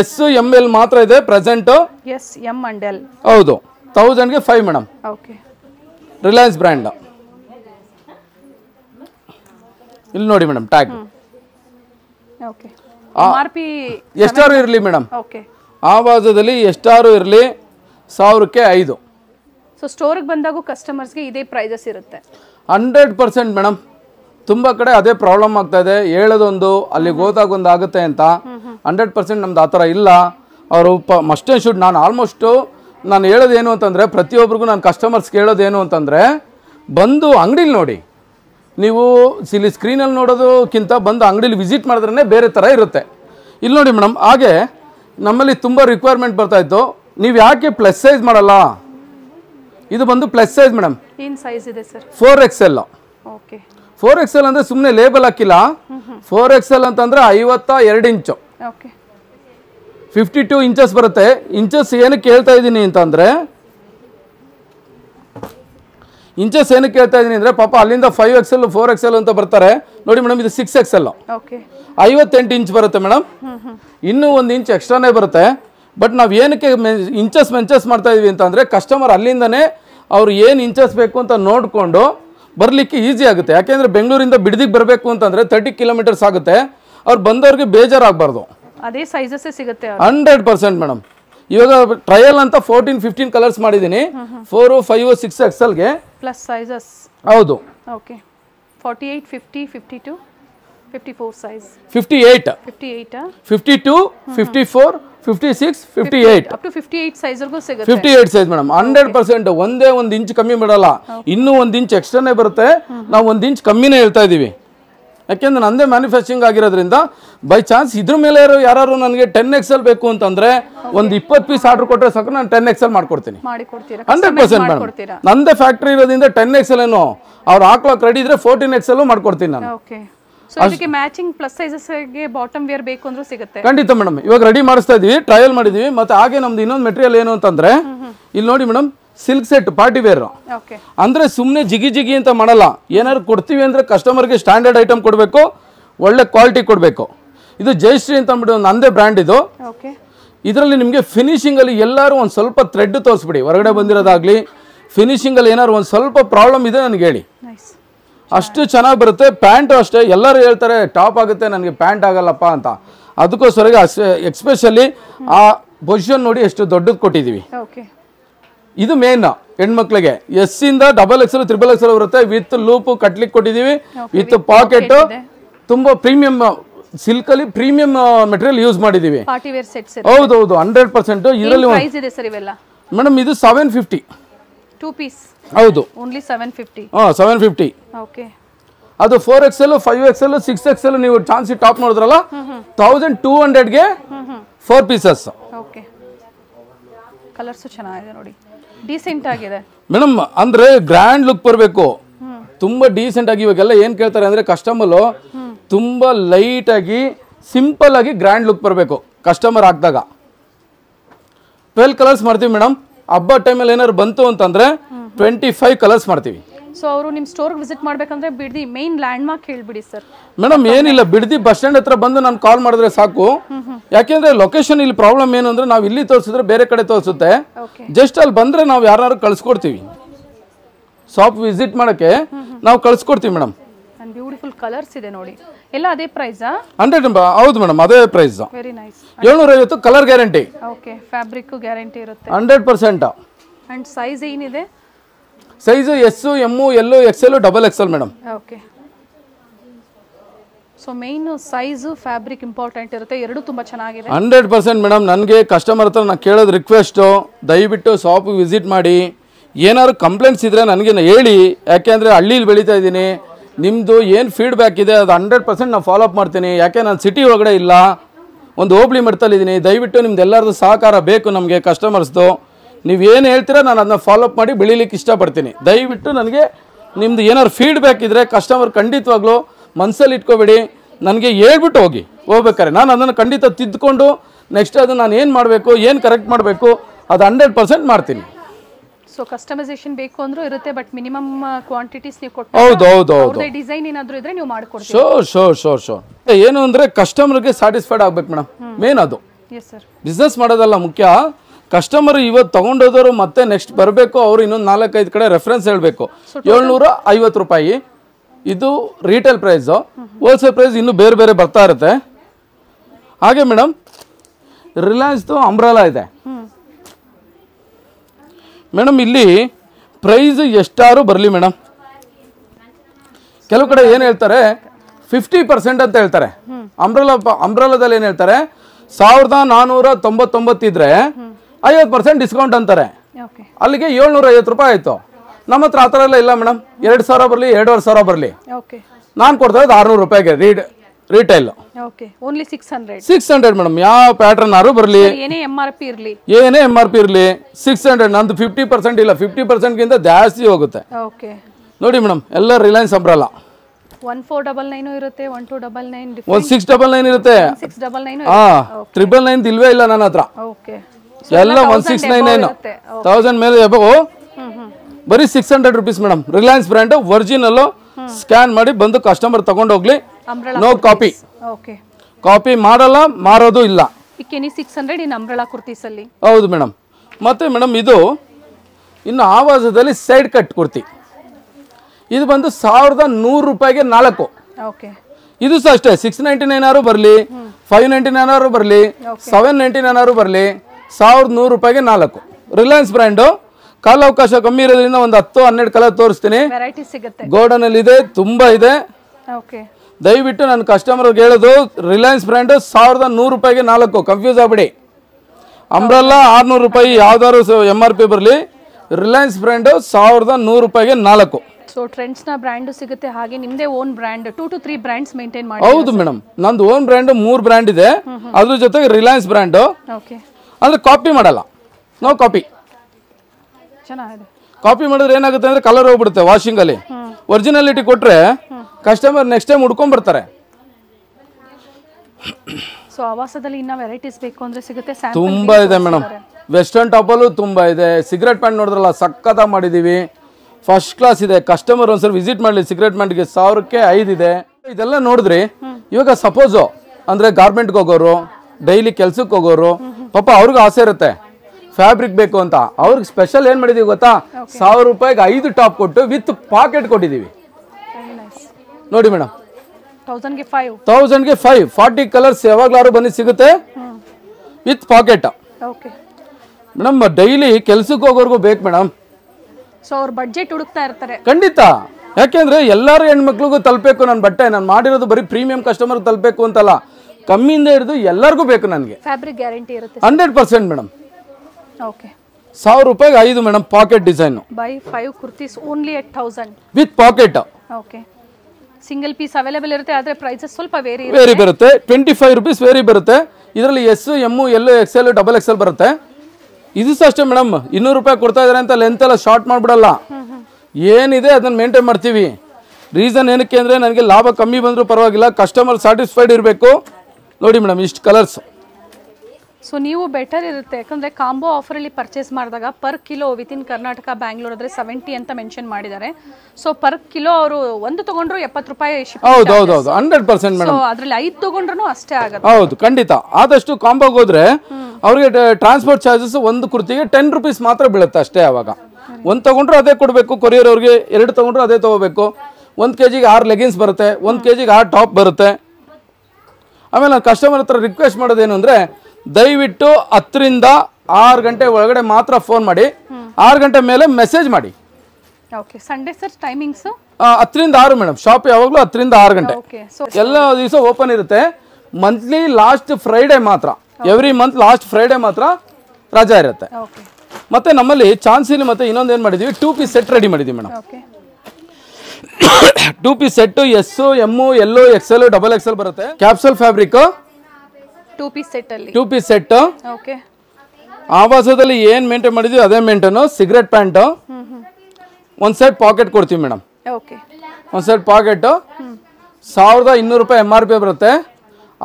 S M L ಮಾತ್ರ ಇದೆ present S M and L ಹೌದು ತೌಸಂಡ್ಗೆ five madam okay Reliance brand ಇಲ್ಲಿ ನೋಡಿ madam tag okay R P ಎಷ್ಟಾರು ಇರಲಿ ಮೇಡಮ್ ಓಕೆ ಆವಾಜದಲ್ಲಿ ಎಷ್ಟಾರು ಇರಲಿ ಸಾವಿರಕ್ಕೆ ಐದು ಸೊ ಸ್ಟೋರಿಗೆ ಬಂದಾಗೂ ಕಸ್ಟಮರ್ಸ್ಗೆ ಇದೇ ಪ್ರೈಸಸ್ ಇರುತ್ತೆ ಹಂಡ್ರೆಡ್ ಪರ್ಸೆಂಟ್ ಮೇಡಮ್ ತುಂಬ ಕಡೆ ಅದೇ ಪ್ರಾಬ್ಲಮ್ ಆಗ್ತಾ ಇದೆ ಹೇಳೋದೊಂದು ಅಲ್ಲಿ ಗೋತಾಗೊಂದು ಆಗುತ್ತೆ ಅಂತ ಹಂಡ್ರೆಡ್ ಪರ್ಸೆಂಟ್ ನಮ್ದು ಆ ಥರ ಇಲ್ಲ ಅವರು ಪ ಮಸ್ಟ್ ಶುಡ್ ನಾನು ಆಲ್ಮೋಸ್ಟು ನಾನು ಹೇಳೋದೇನು ಅಂತಂದರೆ ಪ್ರತಿಯೊಬ್ಬರಿಗೂ ನಾನು ಕಸ್ಟಮರ್ಸ್ ಕೇಳೋದೇನು ಅಂತಂದರೆ ಬಂದು ಅಂಗಡೀಲಿ ನೋಡಿ ನೀವು ಇಲ್ಲಿ ಸ್ಕ್ರೀನಲ್ಲಿ ನೋಡೋದಕ್ಕಿಂತ ಬಂದು ಅಂಗಡೀಲಿ ವಿಸಿಟ್ ಮಾಡಿದ್ರೇ ಬೇರೆ ಥರ ಇರುತ್ತೆ ಇಲ್ಲಿ ನೋಡಿ ಮೇಡಮ್ ಹಾಗೆ ನಮ್ಮಲ್ಲಿ ತುಂಬ ರಿಕ್ವೈರ್ಮೆಂಟ್ ಬರ್ತಾಯಿತ್ತು ನೀವು ಯಾಕೆ ಪ್ಲಸ್ ಸೈಜ್ ಮಾಡಲ್ಲ ಇದು ಬಂದು plus size madam four X L okay four XL ಅಂದರೆ ಸುಮ್ಮನೆ ಲೇಬಲ್ ಹಾಕಿಲ್ಲ ಫೋರ್ ಎಕ್ಸೆಲ್ ಅಂತಂದ್ರೆ ಐವತ್ತ ಎರಡು ಇಂಚು ಫಿಫ್ಟಿ ಟೂ ಇಂಚಸ್ ಬರುತ್ತೆ ಇಂಚಸ್ ಏನಕ್ಕೆ ಹೇಳ್ತಾ ಇದ್ದೀನಿ ಅಂತಂದರೆ ಇಂಚಸ್ ಏನಕ್ಕೆ ಹೇಳ್ತಾ ಇದ್ದೀನಿ ಅಂದರೆ ಪಾಪ ಅಲ್ಲಿಂದ ಫೈವ್ ಎಕ್ಸೆಲ್ ಫೋರ್ ಎಕ್ಸೆಲ್ ಅಂತ ಬರ್ತಾರೆ ನೋಡಿ ಮೇಡಮ್ ಇದು ಸಿಕ್ಸ್ ಎಕ್ಸೆಲ್ ಐವತ್ತೆಂಟು ಇಂಚ್ ಬರುತ್ತೆ ಮೇಡಮ್ ಇನ್ನೂ ಒಂದು ಇಂಚ್ ಎಕ್ಸ್ಟ್ರಾನೇ ಬರುತ್ತೆ ಬಟ್ ನಾವು ಏನಕ್ಕೆ ಇಂಚಸ್ ಮೆಂಚಸ್ ಮಾಡ್ತಾ ಇದೀವಿ ಅಂತಂದರೆ ಕಸ್ಟಮರ್ ಅಲ್ಲಿಂದನೇ ಅವ್ರು ಏನು ಇಂಚಸ್ ಬೇಕು ಅಂತ ನೋಡಿಕೊಂಡು ಬರಲಿಕ್ಕೆ ಈಸಿ ಆಗುತ್ತೆ ಯಾಕೆಂದರೆ ಬೆಂಗಳೂರಿಂದ ಬಿಡದಿಗೆ ಬರಬೇಕು ಅಂತಂದರೆ ತರ್ಟಿ ಕಿಲೋಮೀಟರ್ಸ್ ಆಗುತ್ತೆ ಅವ್ರು ಬಂದವ್ರಿಗೆ ಬೇಜಾರಾಗಬಾರ್ದು ಅದೇ ಸೈಜಸ್ಸೇ ಸಿಗುತ್ತೆ ಹಂಡ್ರೆಡ್ ಪರ್ಸೆಂಟ್ ಮೇಡಮ್ ಇವಾಗ ಟ್ರಯಲ್ ಅಂತ ಫೋರ್ಟೀನ್ ಫಿಫ್ಟೀನ್ ಕಲರ್ಸ್ ಮಾಡಿದ್ದೀನಿ ಫೋರ್ ಫೈವ್ ಸಿಕ್ಸ್ ಎಕ್ಸಲ್ಗೆ ಪ್ಲಸ್ ಸೈಜಸ್ ಹೌದು okay forty eight fifty fifty two fifty four size fifty eight fifty eight fifty two fifty four fifty six fifty eight fifty eight ಸಿಗುತ್ತೆ fifty eight size madam hundred percent ಒಂದೇ ಒಂದು inch ಕಮ್ಮಿ ಬಿಡಲ್ಲ ಇನ್ನೂ ಒಂದು inch ಎಕ್ಸ್ಟ್ರಾನೇ ಬರುತ್ತೆ ನಾವು ಒಂದು ಇಂಚ್ ಕಮ್ಮಿನೇ ಹೇಳ್ತಾ ಇದ್ದೀವಿ ಯಾಕೆಂದ್ರೆ ನಂದೇ ಮ್ಯಾನುಫ್ಯಾಕ್ಚರಿಂಗ್ ಆಗಿರೋದ್ರಿಂದ ಬೈ ಚಾನ್ಸ್ ಇದ್ರ ಮೇಲೆ ಯಾರು ನನಗೆ ಟೆನ್ ಎಲ್ ಬೇಕು ಅಂತಂದ್ರೆ ಒಂದು ಇಪ್ಪತ್ತು ಪೀಸ್ ಆರ್ಡರ್ ಕೊಟ್ಟರೆ ಸಾಕು ನಾನು ಟೆನ್ ಎಲ್ ಮಾಡ್ಕೊಡ್ತೀನಿ ಹಂಡ್ರೆಡ್ ಪರ್ಸೆಂಟ್ ಮೇಡಮ್ ನಂದೇ ಫ್ಯಾಕ್ಟ್ರಿ ಇರೋದ್ರಿಂದ ಟೆನ್ ಎಕ್ಸಲ್ ಏನು ಅವ್ರು ಹಾಕ್ಲೋಕ್ ರೆಡಿ ಇದ್ರೆ ಫೋರ್ಟೀನ್ ಎಕ್ಸಲ್ ಮಾಡ್ಕೊಡ್ತೀನಿ ನಾನು ಮ್ಯಾಚಿಂಗ್ ಪ್ಲಸ್ ಬಾಟಮ್ ವೇರ್ ಬೇಕು ಅಂದ್ರೆ ಸಿಗುತ್ತೆ ಖಂಡಿತ ಮೇಡಮ್ ಇವಾಗ ರೆಡಿ ಮಾಡಿಸ್ತಾ ಇದೀವಿ ಟ್ರಯಲ್ ಮಾಡಿದೀವಿ ಮತ್ತೆ ಹಾಗೆ ನಮ್ದು ಇನ್ನೊಂದು ಮೆಟೀರಿಯಲ್ ಏನು ಅಂತಂದ್ರೆ ಇಲ್ಲಿ ನೋಡಿ madam silk set party wear ಅಂದ್ರೆ ಸುಮ್ಮನೆ ಜಿಗಿ ಜಿಗಿ ಅಂತ ಮಾಡಲ್ಲ ಏನಾದ್ರು ಕೊಡ್ತೀವಿ ಅಂದ್ರೆ ಕಸ್ಟಮರ್ಗೆ ಸ್ಟ್ಯಾಂಡರ್ಡ್ ಐಟಮ್ ಕೊಡಬೇಕು ಒಳ್ಳೆ ಕ್ವಾಲಿಟಿ ಕೊಡಬೇಕು ಇದು ಜಯಶ್ರೀ ಅಂತ ಅಂದ್ಬಿಟ್ಟು ಅಂದೇ ಬ್ರ್ಯಾಂಡ್ ಇದು ಇದರಲ್ಲಿ ನಿಮಗೆ ಫಿನಿಶಿಂಗಲ್ಲಿ ಎಲ್ಲರೂ ಒಂದು ಸ್ವಲ್ಪ ಥ್ರೆಡ್ ತೋರಿಸ್ಬಿಡಿ ಹೊರಗಡೆ ಬಂದಿರೋದಾಗಲಿ ಫಿನಿಶಿಂಗಲ್ಲಿ ಏನಾದ್ರು ಒಂದು ಸ್ವಲ್ಪ ಪ್ರಾಬ್ಲಮ್ ಇದೆ ನನಗೆ ಹೇಳಿ ಅಷ್ಟು ಚೆನ್ನಾಗಿ ಬರುತ್ತೆ ಪ್ಯಾಂಟು ಅಷ್ಟೇ ಎಲ್ಲರೂ ಹೇಳ್ತಾರೆ ಟಾಪ್ ಆಗುತ್ತೆ ನನಗೆ ಪ್ಯಾಂಟ್ ಆಗಲ್ಲಪ್ಪ ಅಂತ ಅದಕ್ಕೋಸ್ಕರ ಅಷ್ಟೇ ಎಕ್ಸ್ಪೆಷಲಿ ಆ ಪೊಸಿಷನ್ ನೋಡಿ ಎಷ್ಟು ದೊಡ್ಡದು ಕೊಟ್ಟಿದ್ದೀವಿ ಇದು ಮೇನ್ ಹೆಣ್ಮಕ್ಳಿಗೆ ಎಸ್ ಇಂದ ಡಬಲ್ ಎಕ್ಸ್ ತ್ರಿಬಲ್ ಎಕ್ಸ್ ಬರುತ್ತೆ ವಿತ್ ಲೂಪ್ ಕಟ್ಲಿಕ್ಕೆ ಕೊಟ್ಟಿದ್ದೀವಿ ವಿತ್ ಪಾಕೆಟ್ ತುಂಬಾ ಪ್ರೀಮಿಯಂ ಸಿಲ್ಕ್ ಅಲ್ಲಿ ಪ್ರೀಮಿಯಂ ಮೆಟೀರಿಯಲ್ ಯೂಸ್ ಮಾಡಿದೀವಿ ಹೌದೌದು ಹಂಡ್ರೆಡ್ ಪರ್ಸೆಂಟ್ ಇದರಲ್ಲಿ ಮೇಡಮ್ ಇದು ಸೆವೆನ್ ಫಿಫ್ಟಿ ಟೂ ಪೀಸ್ ಹೌದು ಓನ್ಲಿ ಸೆವೆನ್ ಫಿಫ್ಟಿ ಹಾಂ ಸೆವೆನ್ ಫಿಫ್ಟಿ ಓಕೆ ಅದು four X L five X L six X L ನೀವು ಚಾನ್ಸಿ ಟಾಪ್ ನೋಡಿದ್ರಲ್ಲ ತೌಸಂಡ್ ಟೂ ಹಂಡ್ರೆಡ್ಗೆ ಫೋರ್ ಪೀಸಸ್ ಓಕೆ ಕಲರ್ಸು ಚೆನ್ನಾಗಿದೆ ನೋಡಿ ಡೀಸೆಂಟ್ ಆಗಿದೆ ಮೇಡಮ್ ಅಂದರೆ ಗ್ರ್ಯಾಂಡ್ ಲುಕ್ ಬರಬೇಕು ತುಂಬ ಡೀಸೆಂಟ್ ಆಗಿ ಇವಾಗೆಲ್ಲ ಏನು ಕೇಳ್ತಾರೆ ಅಂದರೆ ಕಸ್ಟಮರು ತುಂಬ ಲೈಟಾಗಿ ಸಿಂಪಲ್ ಆಗಿ ಗ್ರ್ಯಾಂಡ್ ಲುಕ್ ಬರಬೇಕು ಕಸ್ಟಮರ್ ಹಾಕಿದಾಗ ಟ್ವೆಲ್ ಕಲರ್ಸ್ ಮಾಡ್ತೀವಿ ಮೇಡಮ್ ಹಬ್ಬ ಟೈಮಲ್ಲಿ ಏನಾದ್ರು ಬಂತು ಅಂತಂದ್ರೆ ಟ್ವೆಂಟಿ ಫೈವ್ ಕಲರ್ಸ್ ಮಾಡ್ತೀವಿ ಸೊ ಅವರು ನಿಮ್ಮ ಸ್ಟೋರ್ಗೆ ವಿಸಿಟ್ ಮಾಡಬೇಕಂದ್ರೆ ಬಿಡ್ದಿ ಮೇನ್ ಲ್ಯಾಂಡ್ ಮಾರ್ಕ್ ಹೇಳ್ಬಿಡಿ ಸರ್ ಮೇಡಮ್ ಏನಿಲ್ಲ ಬಿಡ್ದಿ ಬಸ್ ಸ್ಟ್ಯಾಂಡ್ ಹತ್ರ ಬಂದು ನಾನು ಕಾಲ್ ಮಾಡಿದ್ರೆ ಸಾಕು ಯಾಕೆಂದ್ರೆ ಲೊಕೇಶನ್ ಇಲ್ಲಿ ಪ್ರಾಬ್ಲಮ್ ಏನು ಅಂದ್ರೆ ನಾವು ಇಲ್ಲಿ ತೋರಿಸಿದ್ರೆ ಬೇರೆ ಕಡೆ ತೋರಿಸುತ್ತೆ ಜಸ್ಟ್ ಅಲ್ಲಿ ಬಂದ್ರೆ ನಾವು ಯಾರು ಕಳ್ಸಿಕೊಡ್ತೀವಿ ಶಾಪ್ ವಿಸಿಟ್ ಮಾಡೋಕ್ಕೆ ನಾವು ಕಳ್ಸಿಕೊಡ್ತೀವಿ ಮೇಡಮ್ ಅಂಡ್ ಬ್ಯೂಟಿಫುಲ್ ಕಲರ್ಸ್ ಇದೆ ನೋಡಿ ಎಲ್ಲ ಅದೇ ಪ್ರೈಸಾ ಹಂಡ್ರೆಡ್ ಹೌದು ಮೇಡಮ್ ಅದೇ ಪ್ರೈಸ್ ವೆರಿ ನೈಸ್ ಏಳ್ನೂರೈವತ್ತು colour guarantee okay fabric guarantee ಇರುತ್ತೆ ಹಂಡ್ರೆಡ್ ಪರ್ಸೆಂಟ್ ಅಂಡ್ ಸೈಜ್ ಏನಿದೆ size S M L L double L madam okay so main size fabric important ಇರುತ್ತೆ ಎರಡು ತುಂಬಾ ಚೆನ್ನಾಗಿದೆ ಹಂಡ್ರೆಡ್ ಪರ್ಸೆಂಟ್ ಮೇಡಮ್ ನನಗೆ ಕಸ್ಟಮರ್ ಹತ್ರ ನಾನು ಕೇಳೋದು ರಿಕ್ವೆಸ್ಟು ದಯವಿಟ್ಟು ಶಾಪಿಗೆ ವಿಸಿಟ್ ಮಾಡಿ ಏನಾದ್ರು ಕಂಪ್ಲೇಂಟ್ಸ್ ಇದ್ದರೆ ನನಗೆ ಹೇಳಿ ಯಾಕೆಂದರೆ ಹಳ್ಳೀಲಿ ಬೆಳೀತಾ ಇದ್ದೀನಿ ನಿಮ್ಮದು ಏನು ಫೀಡ್ಬ್ಯಾಕ್ ಇದೆ ಅದು ಹಂಡ್ರೆಡ್ ಪರ್ಸೆಂಟ್ ನಾನು ಫಾಲೋಅಪ್ ಮಾಡ್ತೀನಿ ಯಾಕೆ ನಾನು ಸಿಟಿ ಒಳಗಡೆ ಇಲ್ಲ ಒಂದು ಹೋಬ್ಳಿ ಮಟ್ಟದಲ್ಲಿದ್ದೀನಿ ದಯವಿಟ್ಟು ನಿಮ್ದು ಎಲ್ಲರದ್ದು ಸಹಕಾರ ಬೇಕು ನಮಗೆ ಕಸ್ಟಮರ್ಸ್ದು ನೀವೇನು ಹೇಳ್ತೀರಾ ನಾನು ಅದನ್ನ ಫಾಲೋಅಪ್ ಮಾಡಿ ಬೆಳೀಲಿಕ್ಕೆ ಇಷ್ಟಪಡ್ತೀನಿ ದಯವಿಟ್ಟು ನನಗೆ ನಿಮ್ಮದು ಏನಾರು ಫೀಡ್ಬ್ಯಾಕ್ ಇದ್ದರೆ ಕಸ್ಟಮರ್ ಖಂಡಿತವಾಗ್ಲೂ ಮನಸ್ಸಲ್ಲಿ ಇಟ್ಕೋಬೇಡಿ ನನಗೆ ಹೇಳ್ಬಿಟ್ಟು ಹೋಗಿ ಹೋಗ್ಬೇಕಾರೆ ನಾನು ಅದನ್ನು ಖಂಡಿತ ತಿದ್ದುಕೊಂಡು ನೆಕ್ಸ್ಟ್ ಅದನ್ನು ನಾನು ಏನು ಮಾಡಬೇಕು ಏನು ಕರೆಕ್ಟ್ ಮಾಡಬೇಕು ಅದು ಹಂಡ್ರೆಡ್ ಪರ್ಸೆಂಟ್ ಮಾಡ್ತೀನಿ ಸೊ ಕಸ್ಟಮೈಸೇಷನ್ ಬೇಕು ಅಂದ್ರೂ ಇರುತ್ತೆ ಬಟ್ ಮಿನಿಮಮ್ ಕ್ವಾಂಟಿಟೀಸ್ ನೀವು ಕೊಟ್ಟು ಹೌದು ಹೌದು ಹೌದು ಡಿಸೈನ್ ಏನಾದರೂ ಇದ್ರೆ ನೀವು ಮಾಡ್ಕೊಡ್ತೀವಿ ಶೋರ್ ಶೋರ್ ಶೋರ್ ಶೋರ್ ಏನು ಅಂದರೆ ಕಸ್ಟಮರ್ಗೆ ಸ್ಯಾಟಿಸ್ಫೈಡ್ ಆಗ್ಬೇಕು ಮೇಡಮ್ ಮೇನ್ ಅದು ಎಸ್ ಸರ್ ಬಿಸ್ನೆಸ್ ಮಾಡೋದಲ್ಲ ಮುಖ್ಯ ಕಸ್ಟಮರ್ ಇವತ್ತು ತಗೊಂಡೋದವರು ಮತ್ತೆ ನೆಕ್ಸ್ಟ್ ಬರಬೇಕು ಅವರು ಇನ್ನೊಂದು ನಾಲ್ಕೈದು ಕಡೆ ರೆಫರೆನ್ಸ್ ಹೇಳಬೇಕು ಏಳ್ನೂರ ಐವತ್ತು ರೂಪಾಯಿ ಇದು ರೀಟೇಲ್ ಪ್ರೈಸು ಹೋಲ್ಸೇಲ್ ಪ್ರೈಸ್ ಇನ್ನೂ ಬೇರೆ ಬೇರೆ ಬರ್ತಾ ಇರುತ್ತೆ ಹಾಗೆ ಮೇಡಮ್ ರಿಲಯನ್ಸ್ದು ಅಂಬ್ರಲಾ ಇದೆ ಮೇಡಮ್ ಇಲ್ಲಿ ಪ್ರೈಸ್ ಎಷ್ಟಾರು ಬರಲಿ ಮೇಡಮ್ ಕೆಲವು ಕಡೆ ಏನು ಹೇಳ್ತಾರೆ ಫಿಫ್ಟಿ ಪರ್ಸೆಂಟ್ ಅಂತ ಹೇಳ್ತಾರೆ ಅಂಬ್ರಲ ಅಂಬ್ರಲದಲ್ಲಿ ಏನು ಹೇಳ್ತಾರೆ ಸಾವಿರದ ನಾನ್ನೂರ ತೊಂಬತ್ತೊಂಬತ್ತಿದ್ರೆ ಐವತ್ತು ಪರ್ಸೆಂಟ್ ಡಿಸ್ಕೌಂಟ್ ಅಂತಾರೆ ಅಲ್ಲಿಗೆ ಏಳ್ನೂರ ಐವತ್ತು ರೂಪಾಯಿ ಆಯಿತು ನಮ್ಮ ಹತ್ರ ಆ ಥರ ಎಲ್ಲ ಇಲ್ಲ ಮೇಡಮ್ ಎರಡು ಸಾವಿರ ಬರಲಿ ಎರಡೂವರೆ ಸಾವಿರ ಬರಲಿ ನಾನು ಕೊಡ್ತಾ ಇದ್ದು ಆರುನೂರು ರೂಪಾಯಿಗೆ ರೀಡ್ ರಿಟೈಲ್ ಓಕೆ ಓನ್ಲಿ 600 600 ಮೇಡಂ ಯಾವ ಪ್ಯಾಟರ್ನ್ ಆರು ಬರಲಿ ಏನೇ ಎಂಆರ್ಪಿ ಇರಲಿ ಏನೇ ಎಂಆರ್ಪಿ ಇರಲಿ 600 ನಂದು 50% ಇಲ್ಲ 50% ಗಿಂತ ಜಾಸ್ತಿ ಹೋಗುತ್ತೆ ಓಕೆ ನೋಡಿ ಮೇಡಂ ಎಲ್ಲ ರಿಲಯನ್ಸ್ ಅಂಬ್ರಲ್ಲ 1499 ಇರುತ್ತೆ 1299 1699 ಇರುತ್ತೆ 1699 ಹಾ 999 ಇಲ್ವೇ ಇಲ್ಲ ನನ್ನ ಹತ್ರ ಓಕೆ ಎಲ್ಲ 1699 1000 ಮೇಲೆ ಎಬೋ ಬರೀ 600 rupees madam Reliance brand original scan ಮಾಡಿ ಬಂದು ಕಸ್ಟಮರ್ ತಗೊಂಡೋಗ್ಲಿ ಹೋಗ್ಲಿ ನೋ ಕಾಪಿ ಓಕೆ ಕಾಪಿ ಮಾಡಲ್ಲ ಮಾರೋದು ಇಲ್ಲ ಸಿಕ್ಸ್ ಹಂಡ್ರೆಡ್ ಇನ್ ಅಂಬ್ರಲಾ ಅಲ್ಲಿ ಹೌದು ಮೇಡಮ್ ಮತ್ತು ಮೇಡಮ್ ಇದು ಇನ್ನು ಆವಾಜದಲ್ಲಿ ಸೈಡ್ ಕಟ್ ಕುರ್ತಿ ಇದು ಬಂದು ಸಾವಿರದ ನೂರು ರೂಪಾಯಿಗೆ ನಾಲ್ಕು ಓಕೆ ಇದು ಸಹ ಅಷ್ಟೇ ಸಿಕ್ಸ್ ನೈಂಟಿ ನೈನ್ ಆರು ಬರಲಿ ಫೈವ್ ನೈಂಟಿ ನೈನ್ ಆರು ಬರಲಿ ಸೆವೆನ್ ನೈಂಟಿ ನೈನ್ ಆರು ಬರಲಿ ಸಾವಿರದ ನೂರು ರೂಪಾಯಿಗೆ ನಾಲ್ಕು ರಿಲಯನ್ಸ್ ಬ್ರ್ಯಾಂಡು ಕಾಲಾವಕಾಶ ಕಮ್ಮಿ ಇರೋದ್ರಿಂದ ಒಂದು ಹತ್ತು ಹನ್ನೆರಡು ಕಲರ್ ತೋರಿಸ್ತೀನಿ ಗೋಡನಲ್ಲಿ ಇದೆ ತುಂಬ ಇದೆ ಓಕೆ ದಯವಿಟ್ಟು ನನ್ನ ಕಸ್ಟಮರ್ಗೆ ಹೇಳೋದು ರಿಲಯನ್ಸ್ ಬ್ರ್ಯಾಂಡ್ ಸಾವಿರದ ನೂರು ರೂಪಾಯಿಗೆ ನಾಲ್ಕು ಕನ್ಫ್ಯೂಸ್ ಆಗ್ಬಿಡಿ ಅಂಬ್ರೆಲ್ಲ ಆರುನೂರು ರೂಪಾಯಿ ಯಾವ್ದಾದ್ರು ಎಮ್ ಆರ್ ಪಿ ಬರಲಿ ರಿಲಯನ್ಸ್ ಬ್ರ್ಯಾಂಡು ಸಾವಿರದ ನೂರು ರೂಪಾಯಿಗೆ ನಾಲ್ಕು ಸೊ ಟ್ರೆಂಡ್ಸ್ನ ಬ್ರ್ಯಾಂಡ್ ಸಿಗುತ್ತೆ ಹಾಗೆ ನಿಮ್ಮದೇ own brand two two three brands maintain ಮಾಡಿ ಹೌದು ಮೇಡಮ್ ನಂದು ಓನ್ ಬ್ರ್ಯಾಂಡ್ ಮೂರು ಬ್ರ್ಯಾಂಡ್ ಇದೆ ಅದ್ರ ಜೊತೆಗೆ ರಿಲಯನ್ಸ್ ಬ್ರ್ಯಾಂಡು ಓಕೆ ಅಂದರೆ ಕಾಪಿ ಮಾಡಲ್ಲ ನೋ ಕಾಪಿ ಚೆನ್ನಾಗಿದೆ ಕಾಪಿ ಮಾಡಿದ್ರೆ ಏನಾಗುತ್ತೆ ಅಂದ್ರೆ ಕಲರ್ ಹೋಗ್ಬಿಡುತ್ತೆ ಅಲ್ಲಿ ಒರಿಜಿನಾಲಿಟಿ ಕೊಟ್ಟರೆ ಕಸ್ಟಮರ್ ನೆಕ್ಸ್ಟ್ ಟೈಮ್ ಹುಡ್ಕೊಂಡ್ಬರ್ತಾರೆ ಸೊ ಇನ್ನ ವೆರೈಟೀಸ್ ಬೇಕು ಅಂದ್ರೆ ಸಿಗುತ್ತೆ ತುಂಬಾ ಇದೆ ಮೇಡಮ್ ವೆಸ್ಟರ್ನ್ ಟಾಪಲ್ಲೂ ತುಂಬಾ ಇದೆ ಸಿಗರೆಟ್ ಪ್ಯಾಂಟ್ ನೋಡಿದ್ರಲ್ಲ ಸಕ್ಕತ್ತ ಮಾಡಿದೀವಿ ಫಸ್ಟ್ ಕ್ಲಾಸ್ ಇದೆ ಕಸ್ಟಮರ್ ಒಂದ್ಸರಿ ವಿಸಿಟ್ ಮಾಡಲಿ ಸಿಗರೆಟ್ ಪ್ಯಾಂಟ್ಗೆ ಸಾವಿರಕ್ಕೆ ಇದೆ ಇದೆಲ್ಲ ನೋಡಿದ್ರಿ ಇವಾಗ ಸಪೋಸು ಅಂದ್ರೆ ಗಾರ್ಮೆಂಟ್ಗೆ ಹೋಗೋರು ಡೈಲಿ ಕೆಲ್ಸಕ್ಕೆ ಹೋಗೋರು ಪಾಪ ಅವ್ರಿಗೂ ಆಸೆ ಇರುತ್ತೆ ಫ್ಯಾಬ್ರಿಕ್ ಬೇಕು ಅಂತ ಅವ್ರಿಗೆ ಸ್ಪೆಷಲ್ ಏನು ಮಾಡಿದೀವಿ ಗೊತ್ತಾ ಸಾವಿರ ರೂಪಾಯಿಗೆ ಐದು ಟಾಪ್ ಕೊಟ್ಟು ವಿತ್ ಪಾಕೆಟ್ ಕೊಟ್ಟಿದ್ದೀವಿ ನೋಡಿ ಮೇಡಮ್ ತೌಸಂಡ್ಗೆ ಫೈವ್ ಫೈವ್ ಫಾರ್ಟಿ ಕಲರ್ಸ್ ಯಾವಾಗ್ಲಾರು ಬನ್ನಿ ಸಿಗುತ್ತೆ with pocket okay madam daily ಕೆಲ್ಸಕ್ಕೆ ಹೋಗೋರ್ಗೂ ಬೇಕು ಮೇಡಮ್ ಬಡ್ಜೆಟ್ ಹುಡುಕ್ತಾ ಇರ್ತಾರೆ ಖಂಡಿತ ಯಾಕೆಂದ್ರೆ ಎಲ್ಲರೂ ಹೆಣ್ಮಕ್ಳಿಗೂ ತಲುಪಬೇಕು ನನ್ನ ಬಟ್ಟೆ ನಾನು ಮಾಡಿರೋದು ಬರೀ ಪ್ರೀಮಿಯಂ ಕಸ್ಟಮರ್ ತಲುಪಬೇಕು ಅಂತಲ್ಲ ಕಮ್ಮಿಯಿಂದ ಹಿಡಿದು ಎಲ್ಲರಿಗೂ ಬೇಕು ನನಗೆ ಹಂಡ್ರೆಡ್ ಪರ್ಸೆಂಟ್ ಮೇಡಮ್ ಓಕೆ ಸಾವಿರ ರೂಪಾಯಿಗೆ ಐದು madam pocket design by five kurtis only eight thousand with pocket okay single piece available ಇರುತ್ತೆ ಆದರೆ ಪ್ರೈಸಸ್ ಸ್ವಲ್ಪ ವೇರಿ ವೇರಿ ಬರುತ್ತೆ ಟ್ವೆಂಟಿ ಫೈವ್ ರುಪೀಸ್ ವೇರಿ ಬರುತ್ತೆ ಇದರಲ್ಲಿ S M L X L double X L ಬರುತ್ತೆ ಇದು ಸಹ ಅಷ್ಟೇ ಮೇಡಮ್ ಇನ್ನೂರು ರೂಪಾಯಿ ಕೊಡ್ತಾ ಇದ್ದಾರೆ ಅಂತ ಲೆಂತ್ ಎಲ್ಲ ಶಾರ್ಟ್ ಮಾಡಿಬಿಡಲ್ಲ ಏನಿದೆ ಅದನ್ನು ಮೇಂಟೈನ್ ಮಾಡ್ತೀವಿ ರೀಸನ್ ಏನಕ್ಕೆ ಅಂದರೆ ನನಗೆ ಲಾಭ ಕಮ್ಮಿ ಬಂದರೂ ಪರವಾಗಿಲ್ಲ ಕಸ್ಟಮರ್ ಸ್ಯಾಟಿಸ್ಫೈಡ್ ಇರಬೇಕು ನೋಡಿ ಮೇಡಮ್ ಇಷ್ಟು ಕಲರ್ಸ್ ಸೊ ನೀವು ಬೆಟರ್ ಇರುತ್ತೆ ಯಾಕಂದರೆ ಕಾಂಬೋ ಆಫರಲ್ಲಿ ಪರ್ಚೇಸ್ ಮಾಡಿದಾಗ per kilo within Karnataka Bangalore ಆದರೆ ಸೆವೆಂಟಿ ಅಂತ ಮೆನ್ಷನ್ ಮಾಡಿದ್ದಾರೆ ಸೊ ಪರ್ ಕಿಲೋ ಅವರು ಒಂದು ತಗೊಂಡ್ರು ಎಪ್ಪತ್ತು ರೂಪಾಯಿ ಹೌದು ಹೌದು ಹೌದು ಹಂಡ್ರೆಡ್ ಪರ್ಸೆಂಟ್ ಮೇಡಮ್ ಅದರಲ್ಲಿ ಐದು ತೊಗೊಂಡ್ರು ಅಷ್ಟೇ ಆಗುತ್ತೆ ಹೌದು ಖಂಡಿತ ಆದಷ್ಟು ಕಾಂಬೋಗೆ ಹೋದ್ರೆ ಅವರಿಗೆ ಟ್ರಾನ್ಸ್ಪೋರ್ಟ್ ಚಾರ್ಜಸ್ ಒಂದು ಕುರ್ತಿಗೆ ಟೆನ್ ರುಪೀಸ್ ಮಾತ್ರ ಬೀಳುತ್ತೆ ಅಷ್ಟೇ ಆವಾಗ ಒಂದು ತಗೊಂಡ್ರು ಅದೇ ಕೊಡಬೇಕು ಕೊರಿಯರ್ ಅವ್ರಿಗೆ ಎರಡು ತಗೊಂಡ್ರು ಅದೇ ತೊಗೋಬೇಕು ಒಂದು ಕೆ ಜಿಗೆ ಆರು ಲೆಗಿನ್ಸ್ ಬರುತ್ತೆ ಒಂದು ಕೆ ಜಿಗೆ ಆರು ಟಾಪ್ ಬರುತ್ತೆ ಆಮೇಲೆ ನಾನು ಕಸ್ಟಮರ್ ಹತ್ರ ರಿಕ್ವೆಸ್ಟ್ ಮಾಡೋದೇನು ಅಂದರೆ ದಯವಿಟ್ಟು ಹತ್ತರಿಂದ ಆರು ಗಂಟೆ ಒಳಗಡೆ ಮಾತ್ರ ಫೋನ್ ಮಾಡಿ ಆರು ಗಂಟೆ ಮೇಲೆ ಮೆಸೇಜ್ ಮಾಡಿ ಓಕೆ ಸಂಡೇ ಸರ್ ಟೈಮಿಂಗ್ಸ್ ಹತ್ತರಿಂದ ಆರು ಮೇಡಮ್ ಶಾಪ್ ಯಾವಾಗಲೂ ಹತ್ತರಿಂದ ಆರು ಗಂಟೆ ಎಲ್ಲ ದಿವಸ ಓಪನ್ ಇರುತ್ತೆ ಮಂತ್ಲಿ ಲಾಸ್ಟ್ ಫ್ರೈಡೇ ಮಾತ್ರ ಎವ್ರಿ ಮಂತ್ ಲಾಸ್ಟ್ ಫ್ರೈಡೇ ಮಾತ್ರ ರಜಾ ಇರುತ್ತೆ ಮತ್ತೆ ನಮ್ಮಲ್ಲಿ ಚಾನ್ಸಿಲಿ ಮತ್ತೆ ಇನ್ನೊಂದು ಏನು ಮಾಡಿದೀವಿ ಟೂ ಪೀಸ್ ಸೆಟ್ ರೆಡಿ ಮಾಡಿದೀವಿ madam two piece set S M ಎಲ್ಲೋ ಎಲ್ ಡಬಲ್ ಎಕ್ಸ್ ಎಲ್ ಬರುತ್ತೆ capsule fabric two piece set ಅಲ್ಲಿ ಟೂ ಪೀಸ್ ಸೆಟ್ ಓಕೆ ಆವಾಸದಲ್ಲಿ ಏನು ಮೇಂಟೈನ್ ಮಾಡಿದ್ವಿ ಅದೇ ಮೇಂಟೈನು ಸಿಗರೆಟ್ ಪ್ಯಾಂಟು ಒಂದು ಸೆಟ್ ಪಾಕೆಟ್ ಕೊಡ್ತೀವಿ ಮೇಡಮ್ ಓಕೆ ಒಂದು ಸೆಟ್ ಪಾಕೆಟ್ ಸಾವಿರದ ಇನ್ನೂರು ರೂಪಾಯಿ ಎಮ್ ಆರ್ ಪಿ ಬರುತ್ತೆ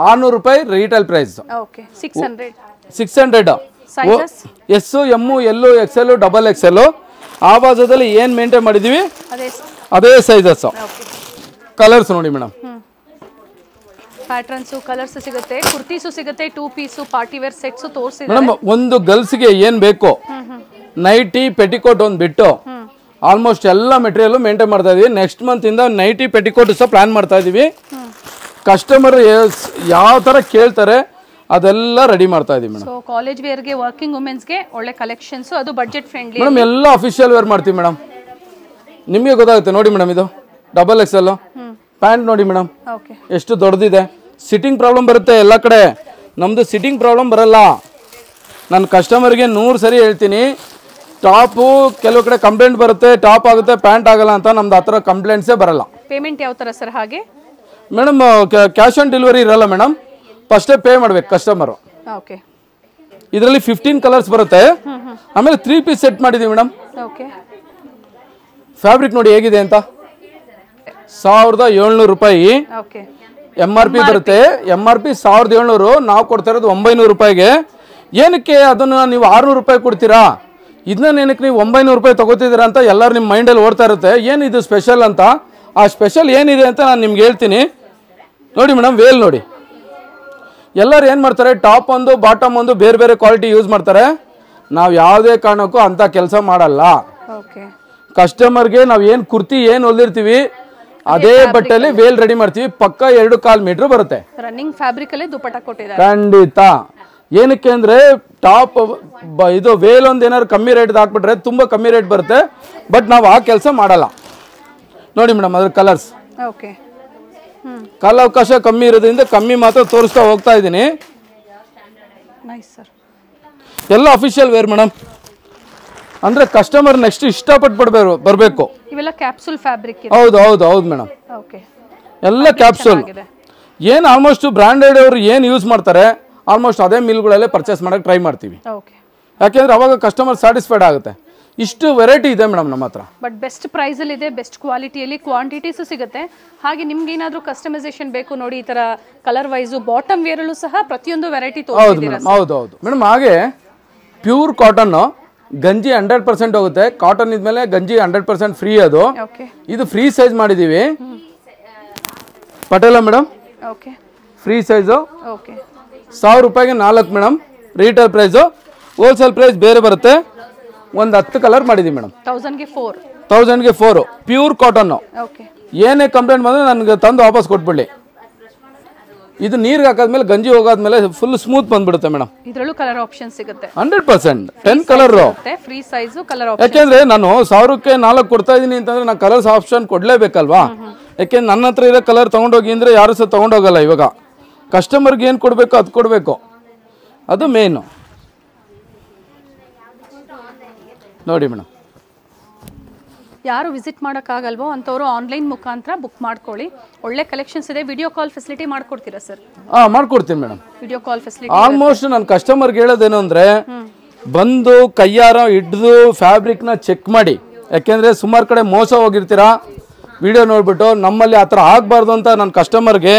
ಆರ್ನೂರು ರೂಪಾಯಿ retail price okay six hundred six ಓ S M L L double XL ಆವಾಸದಲ್ಲಿ ಏನು ಮೇಂಟೈನ್ ಮಾಡಿದ್ದೀವಿ ಅದೇ ಸೈಜಸ್ಸು ಕಲರ್ಸ್ uh. ನೋಡಿ ಮೇಡಮ್ ಪ್ಯಾಟರ್ನ್ಸು ಕಲರ್ಸ್ ಸಿಗುತ್ತೆ ಕುರ್ತೀಸು ಸಿಗುತ್ತೆ two piece party wear sets ತೋರಿಸಿದೆ ಮೇಡಮ್ ಒಂದು ಗರ್ಲ್ಸ್ಗೆ ಏನು ಬೇಕು ನೈಟಿ ಪೆಟಿಕೋಟ್ ಒಂದು ಬಿಟ್ಟು ಆಲ್ಮೋಸ್ಟ್ ಎಲ್ಲ ಮೆಟೀರಿಯಲ್ ಮೇಂಟೈನ್ ಮಾಡ್ತಾ ಇದೀವಿ ನೆಕ್ಸ್ಟ್ ಮಂತ್ ಇಂದ ನೈಟಿ ಪೆಟಿಕೋಟ್ ಸಹ ಪ್ಲಾನ್ ಮಾಡ್ತಾ ಇದೀವಿ ಕಸ್ಟಮರ್ ಯಾವ ತರ ಕೇಳ್ತಾರೆ ಅದೆಲ್ಲ ರೆಡಿ ಮಾಡ್ತಾ ಇದೀವಿ ಮೇಡಮ್ ಸೊ ಕಾಲೇಜ್ ವೇರ್ಗೆ ವರ್ಕಿಂಗ್ ವುಮೆನ್ಸ್ಗೆ ಒಳ್ಳೆ ಕಲೆಕ್ಷನ್ಸ್ ಅದು ಬಜೆಟ್ ಫ್ರೆಂಡ್ಲಿ ಮೇಡಮ್ ಎಲ್ಲ ಅಫಿಷಿಯಲ್ ವೇರ್ ಮಾಡ್ತೀವಿ ಮೇಡಮ್ ನಿಮಗೆ ಗೊತ್ತಾಗುತ್ತೆ ನೋಡಿ ಮೇಡಮ್ ಇದು ಡಬಲ್ ಎಕ್ಸ್ ಎಲ್ ಪ್ಯಾಂಟ್ ನೋಡಿ ಮೇಡಮ್ ಎಷ್ಟು ದೊಡ್ಡದಿದೆ ಸಿಟ್ಟಿಂಗ್ ಪ್ರಾಬ್ಲಮ್ ಬರುತ್ತೆ ಎಲ್ಲ ಕಡೆ ನಮ್ಮದು ಸಿಟ್ಟಿಂಗ್ ಪ್ರಾಬ್ಲಮ್ ಬರಲ್ಲ ನಾನು ಕಸ್ಟಮರ್ಗೆ ನೂರು ಸರಿ ಹೇಳ್ತೀನಿ ಟಾಪು ಕೆಲವು ಕಡೆ ಕಂಪ್ಲೇಂಟ್ ಬರುತ್ತೆ ಟಾಪ್ ಆಗುತ್ತೆ ಪ್ಯಾಂಟ್ ಆಗಲ್ಲ ಅಂತ ನಮ್ದು ಆ ಥರ ಕಂಪ್ಲೇಂಟ್ಸೇ ಬರಲ್ಲ ಪೇಮೆಂಟ್ ಯಾವ ಥರ ಸರ್ ಹಾಗೆ ಮೇಡಮ್ ಕ್ಯಾಶ್ ಆನ್ ಡೆಲಿವರಿ ಇರಲ್ಲ ಮೇಡಮ್ ಫಸ್ಟೇ ಪೇ ಮಾಡ್ಬೇಕು ಕಸ್ಟಮರು ಓಕೆ ಇದರಲ್ಲಿ ಫಿಫ್ಟೀನ್ ಕಲರ್ಸ್ ಬರುತ್ತೆ ಆಮೇಲೆ ತ್ರೀ ಪೀಸ್ ಸೆಟ್ ಮಾಡಿದ್ದೀವಿ ಮೇಡಮ್ ಓಕೆ ಫ್ಯಾಬ್ರಿಕ್ ನೋಡಿ ಹೇಗಿದೆ ಅಂತ ಸಾವಿರದ ಏಳ್ನೂರು ರೂಪಾಯಿ ಓಕೆ ಎಮ್ ಆರ್ ಪಿ ಬರುತ್ತೆ ಎಮ್ ಆರ್ ಪಿ ಸಾವಿರದ ಏಳ್ನೂರು ನಾವು ಕೊಡ್ತಾ ಇರೋದು ಒಂಬೈನೂರು ರೂಪಾಯಿಗೆ ಏನಕ್ಕೆ ಅದನ್ನು ನೀವು ಆರುನೂರು ರೂಪಾಯಿ ಕೊಡ್ತೀರಾ ಇದನ್ನ ಏನಕ್ಕೆ ನೀವು ಒಂಬೈನೂರು ರೂಪಾಯಿ ತೊಗೋತಿದ್ದೀರಾ ಅಂತ ಎಲ್ಲರೂ ನಿಮ್ಮ ಮೈಂಡಲ್ಲಿ ಓಡ್ತಾ ಇರುತ್ತೆ ಏನು ಇದು ಸ್ಪೆಷಲ್ ಅಂತ ಆ ಸ್ಪೆಷಲ್ ಏನಿದೆ ಅಂತ ನಾನು ನಿಮ್ಗೆ ಹೇಳ್ತೀನಿ ನೋಡಿ ಮೇಡಮ್ ವೇಲ್ ನೋಡಿ ಎಲ್ಲರೂ ಏನು ಮಾಡ್ತಾರೆ ಟಾಪ್ ಒಂದು ಬಾಟಮ್ ಒಂದು ಬೇರೆ ಬೇರೆ ಕ್ವಾಲಿಟಿ ಯೂಸ್ ಮಾಡ್ತಾರೆ ನಾವು ಯಾವುದೇ ಕಾರಣಕ್ಕೂ ಅಂಥ ಕೆಲಸ ಮಾಡಲ್ಲ ಕಸ್ಟಮರ್ಗೆ ನಾವು ಏನು ಕುರ್ತಿ ಏನು ಹೊಲ್ದಿರ್ತೀವಿ ಅದೇ ಬಟ್ಟೆಲಿ ವೇಲ್ ರೆಡಿ ಮಾಡ್ತೀವಿ ಪಕ್ಕ ಎರಡು ಕಾಲ್ ಮೀಟರ್ ಬರುತ್ತೆ ರನ್ನಿಂಗ್ ಫ್ಯಾಬ್ರಿಕ್ ಅಲ್ಲಿ ಕೊಟ್ಟಿದ್ದಾರೆ ಖಂಡಿತ ಏನಕ್ಕೆ ಅಂದ್ರೆ ಟಾಪ್ ಇದು ವೇಲ್ ಒಂದು ಏನಾದ್ರು ಕಮ್ಮಿ ರೇಟ್ ಹಾಕ್ಬಿಟ್ರೆ ತುಂಬಾ ಕಮ್ಮಿ ರೇಟ್ ಬರುತ್ತೆ ಬಟ್ ನಾವು ಆ ಕೆಲಸ ಮಾಡಲ್ಲ ನೋಡಿ ಮೇಡಮ್ ಅದ್ರ ಕಲರ್ಸ್ ಓಕೆ ಕಾಲಾವಕಾಶ ಕಮ್ಮಿ ಇರೋದ್ರಿಂದ ಕಮ್ಮಿ ಮಾತ್ರ ತೋರಿಸ್ತಾ ಹೋಗ್ತಾ ಇದ್ದೀನಿ ಎಲ್ಲ ಅಫಿಷಿಯಲ್ ವೇರ್ ಮೇಡಮ್ ಅಂದ್ರೆ ಕಸ್ಟಮರ್ ನೆಕ್ಸ್ಟ್ ಇಷ್ಟಪಟ್ಟು ಬರ್ಬೇಕು ಬರಬೇಕು ಇವೆಲ್ಲ ಕ್ಯಾಪ್ಸೂಲ್ ಫ್ಯಾಬ್ರಿಕ್ ಹೌದು ಹೌದು ಹೌದು ಮೇಡಮ್ ಓಕೆ ಎಲ್ಲ ಕ್ಯಾಪ್ಸೂಲ್ ಏನು ಆಲ್ಮೋಸ್ಟ್ ಬ್ರಾಂಡೆಡ್ ಅವರು ಏನು ಯೂಸ್ ಮಾಡ್ತಾರೆ ಆಲ್ಮೋಸ್ಟ್ ಅದೇ ಮಿಲ್ ಗಳಲ್ಲಿ ಪರ್ಚೇಸ್ ಮಾಡೋಕೆ ಟ್ರೈ ಮಾಡ್ತೀವಿ ಓಕೆ ಯಾಕೆಂದ್ರೆ ಅವಾಗ ಕಸ್ಟಮರ್ ಸ್ಯಾಟಿಸ್ಫೈಡ್ ಆಗುತ್ತೆ ಇಷ್ಟು ವೆರೈಟಿ ಇದೆ ಮೇಡಮ್ ನಮ್ಮ ಹತ್ರ ಬಟ್ ಬೆಸ್ಟ್ ಪ್ರೈಸ್ ಅಲ್ಲಿ ಇದೆ ಬೆಸ್ಟ್ ಕ್ವಾಲಿಟಿಯಲ್ಲಿ ಕ್ವಾಂಟಿಟೀಸು ಸಿಗುತ್ತೆ ಹಾಗೆ ನಿಮ್ಗೆ ಏನಾದರೂ ಕಸ್ಟಮೈಸೇಷನ್ ಬೇಕು ನೋಡಿ ಈ ತರ ಕಲರ್ ವೈಸ್ ಬಾಟಮ್ ವೇರಲ್ಲೂ ಸಹ ಪ್ರತಿಯೊಂದು ವೆರೈಟಿ ಹೌದು ಮೇಡಮ್ ಹೌದು ಹೌದು ಮೇಡಮ್ ಹಾಗೆ ಪ್ಯೂರ್ ಕಾಟನ್ ಗಂಜಿ ಹಂಡ್ರೆಡ್ ಪರ್ಸೆಂಟ್ ಹೋಗುತ್ತೆ ಕಾಟನ್ ಇದ್ಮೇಲೆ ಗಂಜಿ ಹಂಡ್ರೆಡ್ ಪರ್ಸೆಂಟ್ ಫ್ರೀ ಅದು ಇದು ಫ್ರೀ ಸೈಜ್ ಮಾಡಿದ್ದೀವಿ ಪಟೇಲ ಮೇಡಮ್ ಫ್ರೀ ಸೈಜು ಸಾವಿರ ರೂಪಾಯಿಗೆ ನಾಲ್ಕು madam retail price wholesale price ಬೇರೆ ಬರುತ್ತೆ ಒಂದು ಹತ್ತು ಕಲರ್ ಮಾಡಿದ್ದೀವಿ ಮೇಡಮ್ ತೌಸಂಡ್ಗೆ ಫೋರು ಪ್ಯೂರ್ ಕಾಟನ್ನು ಏನೇ ಕಂಪ್ಲೇಂಟ್ ಬಂದರೆ ನನಗೆ ತಂದು ವಾಪಸ್ ಕೊಟ್ಬಿಡಿ ಇದು ನೀರಿಗೆ ಹಾಕಾದ್ಮೇಲೆ ಗಂಜಿ ಹೋಗಾದ್ಮೇಲೆ ಫುಲ್ ಸ್ಮೂತ್ ಬಂದ್ಬಿಡುತ್ತೆ ಮೇಡಮ್ ಇದರಲ್ಲೂ ಕಲರ್ ಆಪ್ಷನ್ ಸಿಗುತ್ತೆ hundred percent ten colour free size colour ಯಾಕೆಂದ್ರೆ ನಾನು ಸಾವಿರಕ್ಕೆ ನಾಲ್ಕು ಕೊಡ್ತಾ ಇದೀನಿ ಅಂತಂದ್ರೆ ನಾನು ಕಲರ್ಸ್ ಆಪ್ಷನ್ ಕೊಡ್ಲೇಬೇಕಲ್ವಾ ಯಾಕೆಂದ್ರೆ ನನ್ನ ಹತ್ರ ಇರೋ ಕಲರ್ ತಗೊಂಡೋಗಿ ಅಂದ್ರೆ ಯಾರು ಸಹ ತಗೊಂಡೋಗಲ್ಲ ಇವಾಗ ಕಸ್ಟಮರ್ಗೆ ಏನು ಕೊಡ್ಬೇಕು ಅದು ಕೊಡ್ಬೇಕು ಅದು ಮೇನು ನೋಡಿ ಮೇಡಮ್ ಯಾರು ವಿಸಿಟ್ ಮಾಡೋಕ್ಕಾಗಲ್ವೋ ಅಂಥವ್ರು ಆನ್ಲೈನ್ ಮುಖಾಂತರ ಬುಕ್ ಮಾಡ್ಕೊಳ್ಳಿ ಒಳ್ಳೆ ಕಲೆಕ್ಷನ್ಸ್ ಇದೆ ವಿಡಿಯೋ ಕಾಲ್ ಫೆಸಿಲಿಟಿ ಮಾಡ್ಕೊಡ್ತೀರಾ ಸರ್ ಹಾಂ ಮಾಡ್ಕೊಡ್ತೀನಿ madam video call facility almost ನನ್ನ ಕಸ್ಟಮರ್ಗೆ ಹೇಳೋದೇನು ಅಂದರೆ ಬಂದು ಕೈಯಾರ ಹಿಡ್ದು ಫ್ಯಾಬ್ರಿಕ್ನ ಚೆಕ್ ಮಾಡಿ ಯಾಕೆಂದರೆ ಸುಮಾರು ಕಡೆ ಮೋಸ ಹೋಗಿರ್ತೀರಾ ವಿಡಿಯೋ ನೋಡಿಬಿಟ್ಟು ನಮ್ಮಲ್ಲಿ ಆ ಥರ ಆಗಬಾರ್ದು ಅಂತ ನನ್ನ ಕಸ್ಟಮರ್ಗೆ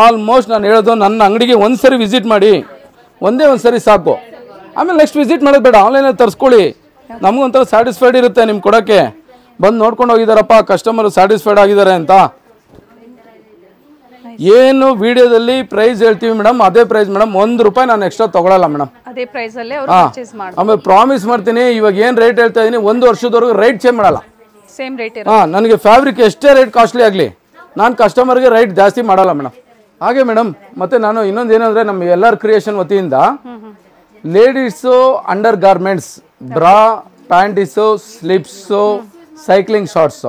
ಆಲ್ಮೋಸ್ಟ್ ನಾನು ಹೇಳೋದು ನನ್ನ ಅಂಗಡಿಗೆ ಒಂದು ಸರಿ ವಿಸಿಟ್ ಮಾಡಿ ಒಂದೇ ಒಂದು ಸರಿ ಸಾಕು ಆಮೇಲೆ ನೆಕ್ಸ್ಟ್ ವಿಸಿಟ್ ಮಾಡೋದು ಬೇಡ ಆನ್ಲೈನಲ್ಲಿ ತರಿಸ್ಕೊಳ್ಳಿ ನಮಗೊಂಥರ ಸ್ಯಾಟಿಸ್ಫೈಡ್ ಇರುತ್ತೆ ನಿಮ್ಗೆ ಕೊಡೋಕ್ಕೆ ಬಂದು ನೋಡ್ಕೊಂಡು ಹೋಗಿದ್ದಾರಪ್ಪ ಕಸ್ಟಮರ್ ಸ್ಯಾಟಿಸ್ಫೈಡ್ ಆಗಿದ್ದಾರೆ ಅಂತ ಏನು ವಿಡಿಯೋದಲ್ಲಿ ಪ್ರೈಸ್ ಹೇಳ್ತೀವಿ ಮೇಡಮ್ ಅದೇ ಪ್ರೈಸ್ ಮೇಡಮ್ ಒಂದು ರೂಪಾಯಿ ನಾನು ಎಕ್ಸ್ಟ್ರಾ ತಗೊಳಲ್ಲ ಮೇಡಮ್ ಆಮೇಲೆ ಪ್ರಾಮಿಸ್ ಮಾಡ್ತೀನಿ ಇವಾಗ ಏನು ರೇಟ್ ಹೇಳ್ತಾ ಇದೀನಿ ಒಂದು ವರ್ಷದವರೆಗೂ ರೇಟ್ ಚೇಂಜ್ ಮಾಡಲ್ಲ ಸೇಮ್ ನನಗೆ ಫ್ಯಾಬ್ರಿಕ್ ಎಷ್ಟೇ ರೇಟ್ ಕಾಸ್ಟ್ಲಿ ಆಗಲಿ ನಾನು ಕಸ್ಟಮರ್ಗೆ ರೇಟ್ ಜಾಸ್ತಿ ಮಾಡಲ್ಲ ಮೇಡಮ್ ಹಾಗೆ ಮೇಡಮ್ ಮತ್ತೆ ನಾನು ಇನ್ನೊಂದು ಏನಂದ್ರೆ ನಮ್ಮ ಎಲ್ಲರ್ ಕ್ರಿಯೇಷನ್ ವತಿಯಿಂದ ladies under garments bra panties slips cycling shorts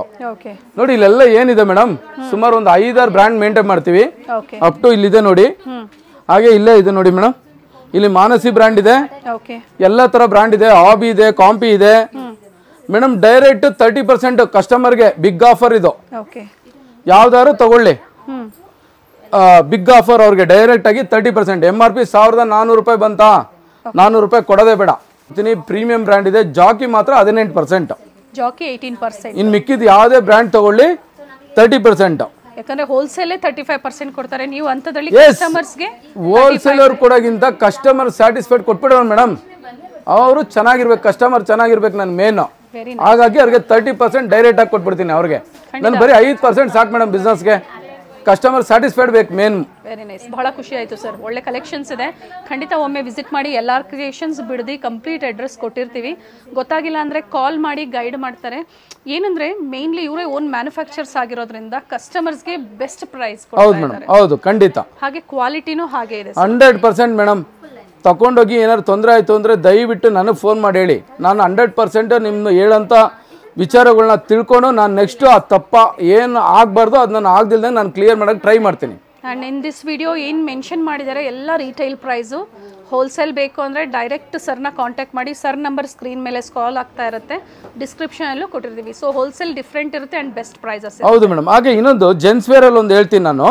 ನೋಡಿ ಇಲ್ಲೆಲ್ಲ ಏನಿದೆ ಮೇಡಮ್ ಸುಮಾರು ಒಂದು ಐದಾರು ಬ್ರ್ಯಾಂಡ್ ಮೇಂಟೈನ್ ಮಾಡ್ತೀವಿ ಅಪ್ ಟು ಇಲ್ಲಿದೆ ನೋಡಿ ಹಾಗೆ ಇಲ್ಲೇ ಇದೆ ನೋಡಿ ಮೇಡಮ್ ಇಲ್ಲಿ ಮಾನಸಿ ಬ್ರ್ಯಾಂಡ್ ಇದೆ ಎಲ್ಲ ತರ ಬ್ರ್ಯಾಂಡ್ ಇದೆ ಆಬಿ ಇದೆ ಕಾಂಪಿ ಇದೆ ಮೇಡಮ್ ಡೈರೆಕ್ಟ್ ತರ್ಟಿ ಪರ್ಸೆಂಟ್ ಕಸ್ಟಮರ್ಗೆ ಬಿಗ್ ಆಫರ್ ಇದು ಯಾವ್ದಾದ್ರು ತಗೊಳ್ಳಿ ಬಿಗ್ ಆಫರ್ ಅವ್ರಿಗೆ ಡೈರೆಕ್ಟ್ ಆಗಿ thirty percent M R P ಸಾವಿರದ ನಾನೂರು ರೂಪಾಯಿ ಬಂತಾ ನಾನೂರು ರೂಪಾಯಿ ಕೊಡೋದೇ ಬೇಡ ಪ್ರೀಮಿಯಂ ಬ್ರ್ಯಾಂಡ್ ಇದೆ ಜಾಕಿ ಮಾತ್ರ ಹದಿನೆಂಟು ಪರ್ಸೆಂಟ್ ಜಾಕಿ ಏಯ್ಟೀನ್ ಪರ್ಸೆಂಟ್ ಇನ್ನು ಮಿಕ್ಕಿದ ಯಾವುದೇ ಬ್ರ್ಯಾಂಡ್ ತಗೊಳ್ಳಿ ತರ್ಟಿ ಪರ್ಸೆಂಟ್ ಯಾಕಂದ್ರೆ ಹೋಲ್ಸೇಲ್ ತರ್ಟಿ ಫೈವ್ ಪರ್ಸೆಂಟ್ ಕೊಡ್ತಾರೆ ನೀವು ಅಂತದಲ್ಲಿ ಕಸ್ಟಮರ್ಸ್ಗೆ ಹೋಲ್ಸೇಲರ್ ಕೊಡೋಗಿಂತ ಕಸ್ಟಮರ್ ಸ್ಯಾಟಿಸ್ಫೈಡ್ ಕೊಟ್ಬಿಡೋಣ ಮೇಡಮ್ ಅವರು ಚೆನ್ನಾಗಿರ್ಬೇಕು ಕಸ್ಟಮರ್ ಚೆನ್ನಾಗಿರ್ಬೇಕು ನನ್ನ ಮೇನು ಹಾಗಾಗಿ ಅವ್ರಿಗೆ ತರ್ಟಿ ಪರ್ಸೆಂಟ್ ಡೈರೆಕ್ಟ್ ಆಗಿ ಕೊಟ್ಬಿಡ್ತೀನಿ ಅವ್ರಿಗೆ ನಾನು ಬರೀ ಐದು ಪರ್ಸೆಂಟ್ ಸಾಕು ಮೇಡಮ್ ಬಿಸ್ನೆಸ್ಗೆ ಕಸ್ಟಮರ್ ಸ್ಯಾಟಿಸ್ಫೈಡ್ ಬೇಕು ಮೇನ್ ವೆರಿ ನೈಸ್ ಬಹಳ ಖುಷಿ ಆಯಿತು ಸರ್ ಒಳ್ಳೆ ಕಲೆಕ್ಷನ್ಸ್ ಇದೆ ಖಂಡಿತ ಒಮ್ಮೆ ವಿಸಿಟ್ ಮಾಡಿ ಎಲ್ಲ ಕ್ರಿಯೇಷನ್ಸ್ ಬಿಡದಿ ಕಂಪ್ಲೀಟ್ ಅಡ್ರೆಸ್ ಕೊಟ್ಟಿರ್ತೀವಿ ಗೊತ್ತಾಗಿಲ್ಲ ಅಂದರೆ ಕಾಲ್ ಮಾಡಿ ಗೈಡ್ ಮಾಡ್ತಾರೆ ಏನಂದ್ರೆ ಮೇನ್ಲಿ ಇವರೇ ಓನ್ ಮ್ಯಾನುಫ್ಯಾಕ್ಚರ್ಸ್ ಆಗಿರೋದ್ರಿಂದ ಕಸ್ಟಮರ್ಸ್ಗೆ ಬೆಸ್ಟ್ ಪ್ರೈಸ್ ಹೌದು ಮೇಡಮ್ ಹೌದು ಖಂಡಿತ ಹಾಗೆ ಕ್ವಾಲಿಟಿನೂ ಹಾಗೆ ಇದೆ ಹಂಡ್ರೆಡ್ ಪರ್ಸೆಂಟ್ ಮೇಡಮ್ ತಗೊಂಡೋಗಿ ಏನಾದ್ರು ತೊಂದರೆ ಆಯಿತು ಅಂದರೆ ದಯವಿಟ್ಟು ನನಗೆ ಫೋನ್ ಮಾಡಿ ಹೇಳಿ ನಾನು ಹಂಡ್ರೆಡ್ ಪರ್ಸೆಂಟ್ ನಿಮ್ಮ ಹೇಳಂತ ವಿಚಾರಗಳನ್ನ ತಿಳ್ಕೊಂಡು ನಾನು ನೆಕ್ಸ್ಟ್ ಆ ತಪ್ಪ ಏನು ಆಗಬಾರ್ದು ಅದು ನಾನು ಆಗದಿಲ್ದಂಗೆ ನಾನು ಕ್ಲಿಯರ್ ಮಾಡೋಕೆ ಟ್ರೈ ಮಾಡ್ತೀನಿ ಆ್ಯಂಡ್ ಇನ್ ದಿಸ್ ವಿಡಿಯೋ ಏನು ಮೆನ್ಷನ್ ಮಾಡಿದ್ದಾರೆ ಎಲ್ಲ ರೀಟೈಲ್ ಪ್ರೈಸು ಹೋಲ್ಸೇಲ್ ಬೇಕು ಅಂದರೆ ಡೈರೆಕ್ಟ್ ಸರ್ನ ಕಾಂಟ್ಯಾಕ್ಟ್ ಮಾಡಿ ಸರ್ ನಂಬರ್ ಸ್ಕ್ರೀನ್ ಮೇಲೆ ಸ್ಕಾಲ್ ಆಗ್ತಾ ಇರುತ್ತೆ ಡಿಸ್ಕ್ರಿಪ್ಷನಲ್ಲೂ ಕೊಟ್ಟಿರ್ತೀವಿ ಸೊ ಹೋಲ್ಸೇಲ್ ಡಿಫ್ರೆಂಟ್ ಇರುತ್ತೆ ಆ್ಯಂಡ್ ಬೆಸ್ಟ್ ಪ್ರೈಸಸ್ ಹೌದು ಮೇಡಮ್ ಹಾಗೆ ಇನ್ನೊಂದು ಜೆನ್ಸ್ ವೇರಲ್ಲಿ ಒಂದು ಹೇಳ್ತೀನಿ ನಾನು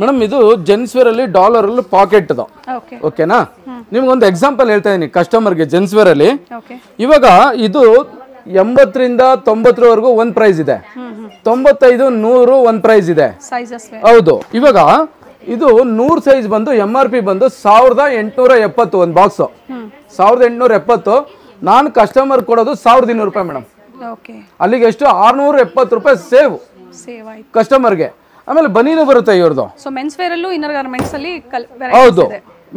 ಮೇಡಮ್ ಇದು ಜೆನ್ಸ್ ವೇರಲ್ಲಿ ಡಾಲರಲ್ಲಿ ಪಾಕೆಟ್ ಓಕೆನಾ ನಿಮ್ಗೊಂದು ಎಕ್ಸಾಂಪಲ್ ಹೇಳ್ತಾ ಇದೀನಿ ಕಸ್ಟಮರ್ಗೆ ಜೆನ್ಸ್ ವೇರಲ್ಲಿ ಇವಾಗ ಇದು ಎಂಬತ್ತರಿಂದ ತೊಂಬತ್ತರವರೆಗೂ ಒಂದು ಪ್ರೈಸ್ ಇದೆ ತೊಂಬತ್ತೈದು ನೂರು ಒಂದು ಪ್ರೈಸ್ ಇದೆ ಹೌದು ಇವಾಗ ಇದು ನೂರು ಸೈಜ್ ಬಂದು ಎಮ್ ಆರ್ ಪಿ ಬಂದು ಸಾವಿರದ ಎಂಟುನೂರ ಎಪ್ಪತ್ತು ಒಂದು ಬಾಕ್ಸು ಸಾವಿರದ ಎಂಟುನೂರ ಎಪ್ಪತ್ತು ನಾನು ಕಸ್ಟಮರ್ ಕೊಡೋದು ಸಾವಿರದ ಇನ್ನೂರು ರೂಪಾಯಿ ಮೇಡಮ್ ಅಲ್ಲಿಗೆ ಎಷ್ಟು ಆರ್ನೂರ ಎಪ್ಪತ್ತು ರೂಪಾಯಿ ಸೇವ್ ಕಸ್ಟಮರ್ಗೆ ಆಮೇಲೆ ಬನೀನು ಬರುತ್ತೆ ಇವ್ರದ್ದು ಸೊ ಮೆನ್ಸ್ ಹೌದು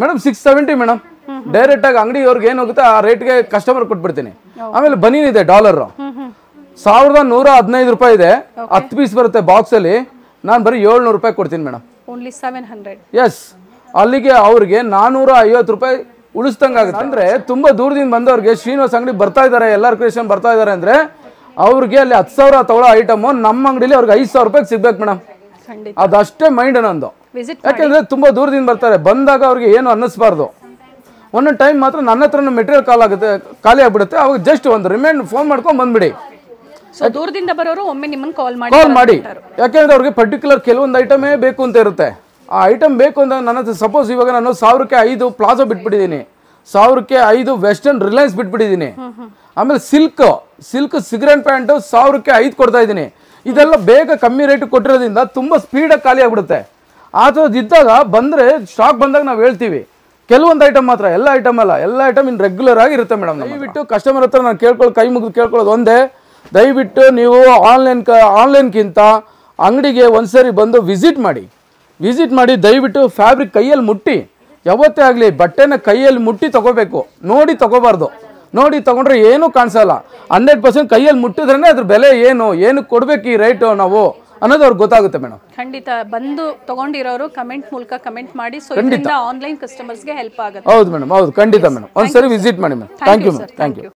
madam six seventy madam direct ಆಗಿ ಅಂಗಡಿ ಅವ್ರಿಗೆ ಏನ್ ಆ ರೇಟ್ಗೆ ಕಸ್ಟಮರ್ ಕೊಟ್ಬಿಡ್ತೀನಿ ಆಮೇಲೆ ಬನೀನ್ ಇದೆ ಡಾಲರ್ ಸಾವಿರದ ನೂರ ಹದಿನೈದು ರೂಪಾಯಿ ಇದೆ ಹತ್ತು ಪೀಸ್ ಬರುತ್ತೆ ಬಾಕ್ಸ್ ಅಲ್ಲಿ ನಾನು ಬರೀ ಏಳ್ನೂರು ರೂಪಾಯಿ ಕೊಡ್ತೀನಿ ಮೇಡಮ್ ಎಸ್ ಅಲ್ಲಿಗೆ ಅವ್ರಿಗೆ ನಾನೂರ ಐವತ್ತು ರೂಪಾಯಿ ಆಗುತ್ತೆ ಅಂದ್ರೆ ತುಂಬಾ ದೂರದಿಂದ ಬಂದವ್ರಿಗೆ ಶ್ರೀನಿವಾಸ ಅಂಗಡಿ ಬರ್ತಾ ಇದ್ದಾರೆ ಎಲ್ಲ ಕ್ರಿಯೇಷನ್ ಬರ್ತಾ ಇದ್ದಾರೆ ಅಂದ್ರೆ ಅವ್ರಿಗೆ ಅಲ್ಲಿ ಹತ್ತು ಸಾವಿರ ತಗೊಳ್ಳೋ ಐಟಮ್ ನಮ್ಮ ಅಂಗಡಿಲಿ ಅವ್ರಿಗೆ ಐದು ಸಾವಿರ ರೂಪಾಯಿ ಸಿಗ್ಬೇಕು ಮೇಡಮ್ ಅದಷ್ಟೇ ಮೈಂಡ್ ನಂದು ಯಾಕೆಂದ್ರೆ ತುಂಬಾ ದೂರದಿಂದ ಬರ್ತಾರೆ ಬಂದಾಗ ಅವ್ರಿಗೆ ಏನು ಅನ್ನಿಸ್ಬಾರ್ದು ಒಂದೊಂದು ಟೈಮ್ ಮಾತ್ರ ನನ್ನ ಹತ್ರ ಮೆಟೀರಿಯಲ್ ಕಾಲ್ ಆಗುತ್ತೆ ಖಾಲಿ ಆಗ್ಬಿಡುತ್ತೆ ಅವಾಗ ಜಸ್ಟ್ ಒಂದು ರಿಮೈಂಡ್ ಫೋನ್ ಮಾಡ್ಕೊಂಡು ಬಂದ್ಬಿಡಿ ದೂರದಿಂದ ಬರೋರು ಒಮ್ಮೆ ಕಾಲ್ ಮಾಡಿ ಕಾಲ್ ಅವ್ರಿಗೆ ಪರ್ಟಿಕ್ಯುಲರ್ ಕೆಲವೊಂದು ಐಟಮೇ ಬೇಕು ಅಂತ ಇರುತ್ತೆ ಆ ಐಟಮ್ ಬೇಕು ಅಂತ ನನ್ನ ಹತ್ರ ಸಪೋಸ್ ಇವಾಗ ನಾನು ಸಾವಿರಕ್ಕೆ ಐದು ಪ್ಲಾಜೋ ಬಿಟ್ಬಿಟ್ಟಿದ್ದೀನಿ ಸಾವಿರಕ್ಕೆ ಐದು ವೆಸ್ಟರ್ನ್ ರಿಲಯನ್ಸ್ ಬಿಟ್ಬಿಟ್ಟಿದ್ದೀನಿ ಆಮೇಲೆ ಸಿಲ್ಕ್ ಸಿಲ್ಕ್ ಸಿಗರೆಟ್ ಪ್ಯಾಂಟು ಸಾವಿರಕ್ಕೆ ಐದು ಕೊಡ್ತಾ ಇದ್ದೀನಿ ಇದೆಲ್ಲ ಬೇಗ ಕಮ್ಮಿ ರೇಟ್ ಕೊಟ್ಟಿರೋದ್ರಿಂದ ತುಂಬ ಸ್ಪೀಡಾಗಿ ಖಾಲಿ ಆಗ್ಬಿಡುತ್ತೆ ಆ ಥರದ್ದು ಇದ್ದಾಗ ಬಂದರೆ ಸ್ಟಾಕ್ ಬಂದಾಗ ನಾವು ಹೇಳ್ತೀವಿ ಕೆಲವೊಂದು ಐಟಮ್ ಮಾತ್ರ ಎಲ್ಲ ಐಟಮ್ ಅಲ್ಲ ಎಲ್ಲ ಐಟಮ್ ಇನ್ನು ರೆಗ್ಯುಲರ್ ಆಗಿ ಇರುತ್ತೆ ಮೇಡಮ್ ದಯವಿಟ್ಟು ಕಸ್ಟಮರ್ ಹತ್ರ ನಾನು ಕೇಳ್ಕೊಳ್ಳಿ ಕೈ ಮುಗಿದು ಕೇಳ್ಕೊಳ್ಳೋದು ಒಂದೇ ದಯವಿಟ್ಟು ನೀವು ಆನ್ಲೈನ್ ಕ ಆನ್ಲೈನ್ಗಿಂತ ಅಂಗಡಿಗೆ ಒಂದು ಸರಿ ಬಂದು ವಿಸಿಟ್ ಮಾಡಿ ವಿಸಿಟ್ ಮಾಡಿ ದಯವಿಟ್ಟು ಫ್ಯಾಬ್ರಿಕ್ ಕೈಯಲ್ಲಿ ಮುಟ್ಟಿ ಯಾವತ್ತೇ ಆಗಲಿ ಬಟ್ಟೆನ ಕೈಯಲ್ಲಿ ಮುಟ್ಟಿ ತೊಗೋಬೇಕು ನೋಡಿ ತೊಗೋಬಾರ್ದು ನೋಡಿ ತೊಗೊಂಡ್ರೆ ಏನೂ ಕಾಣಿಸಲ್ಲ ಹಂಡ್ರೆಡ್ ಪರ್ಸೆಂಟ್ ಕೈಯಲ್ಲಿ ಮುಟ್ಟಿದ್ರೆ ಅದ್ರ ಬೆಲೆ ಏನು ಏನಕ್ಕೆ ಕೊಡಬೇಕು ಈ ರೇಟು ನಾವು ಅನ್ನೋದು ಅವ್ರಿಗೆ ಗೊತ್ತಾಗುತ್ತೆ ಮೇಡಮ್ ಖಂಡಿತ ಬಂದು ತಗೊಂಡಿರೋರು ಕಮೆಂಟ್ ಮೂಲಕ ಕಮೆಂಟ್ ಮಾಡಿ ಸೊ ಇದರಿಂದ ಆನ್ಲೈನ್ ಕಸ್ಟಮರ್ಸ್ಗೆ ಹೆಲ್ಪ್ ಆಗುತ್ತೆ ಹೌದು ಮೇಡಮ್ ಹೌದು ಖಂಡಿತ ಮೇಡಮ್ ಒಂದ್ಸರಿ ವಿಸಿಟ್ ಮಾಡಿ madam thank you madam thank you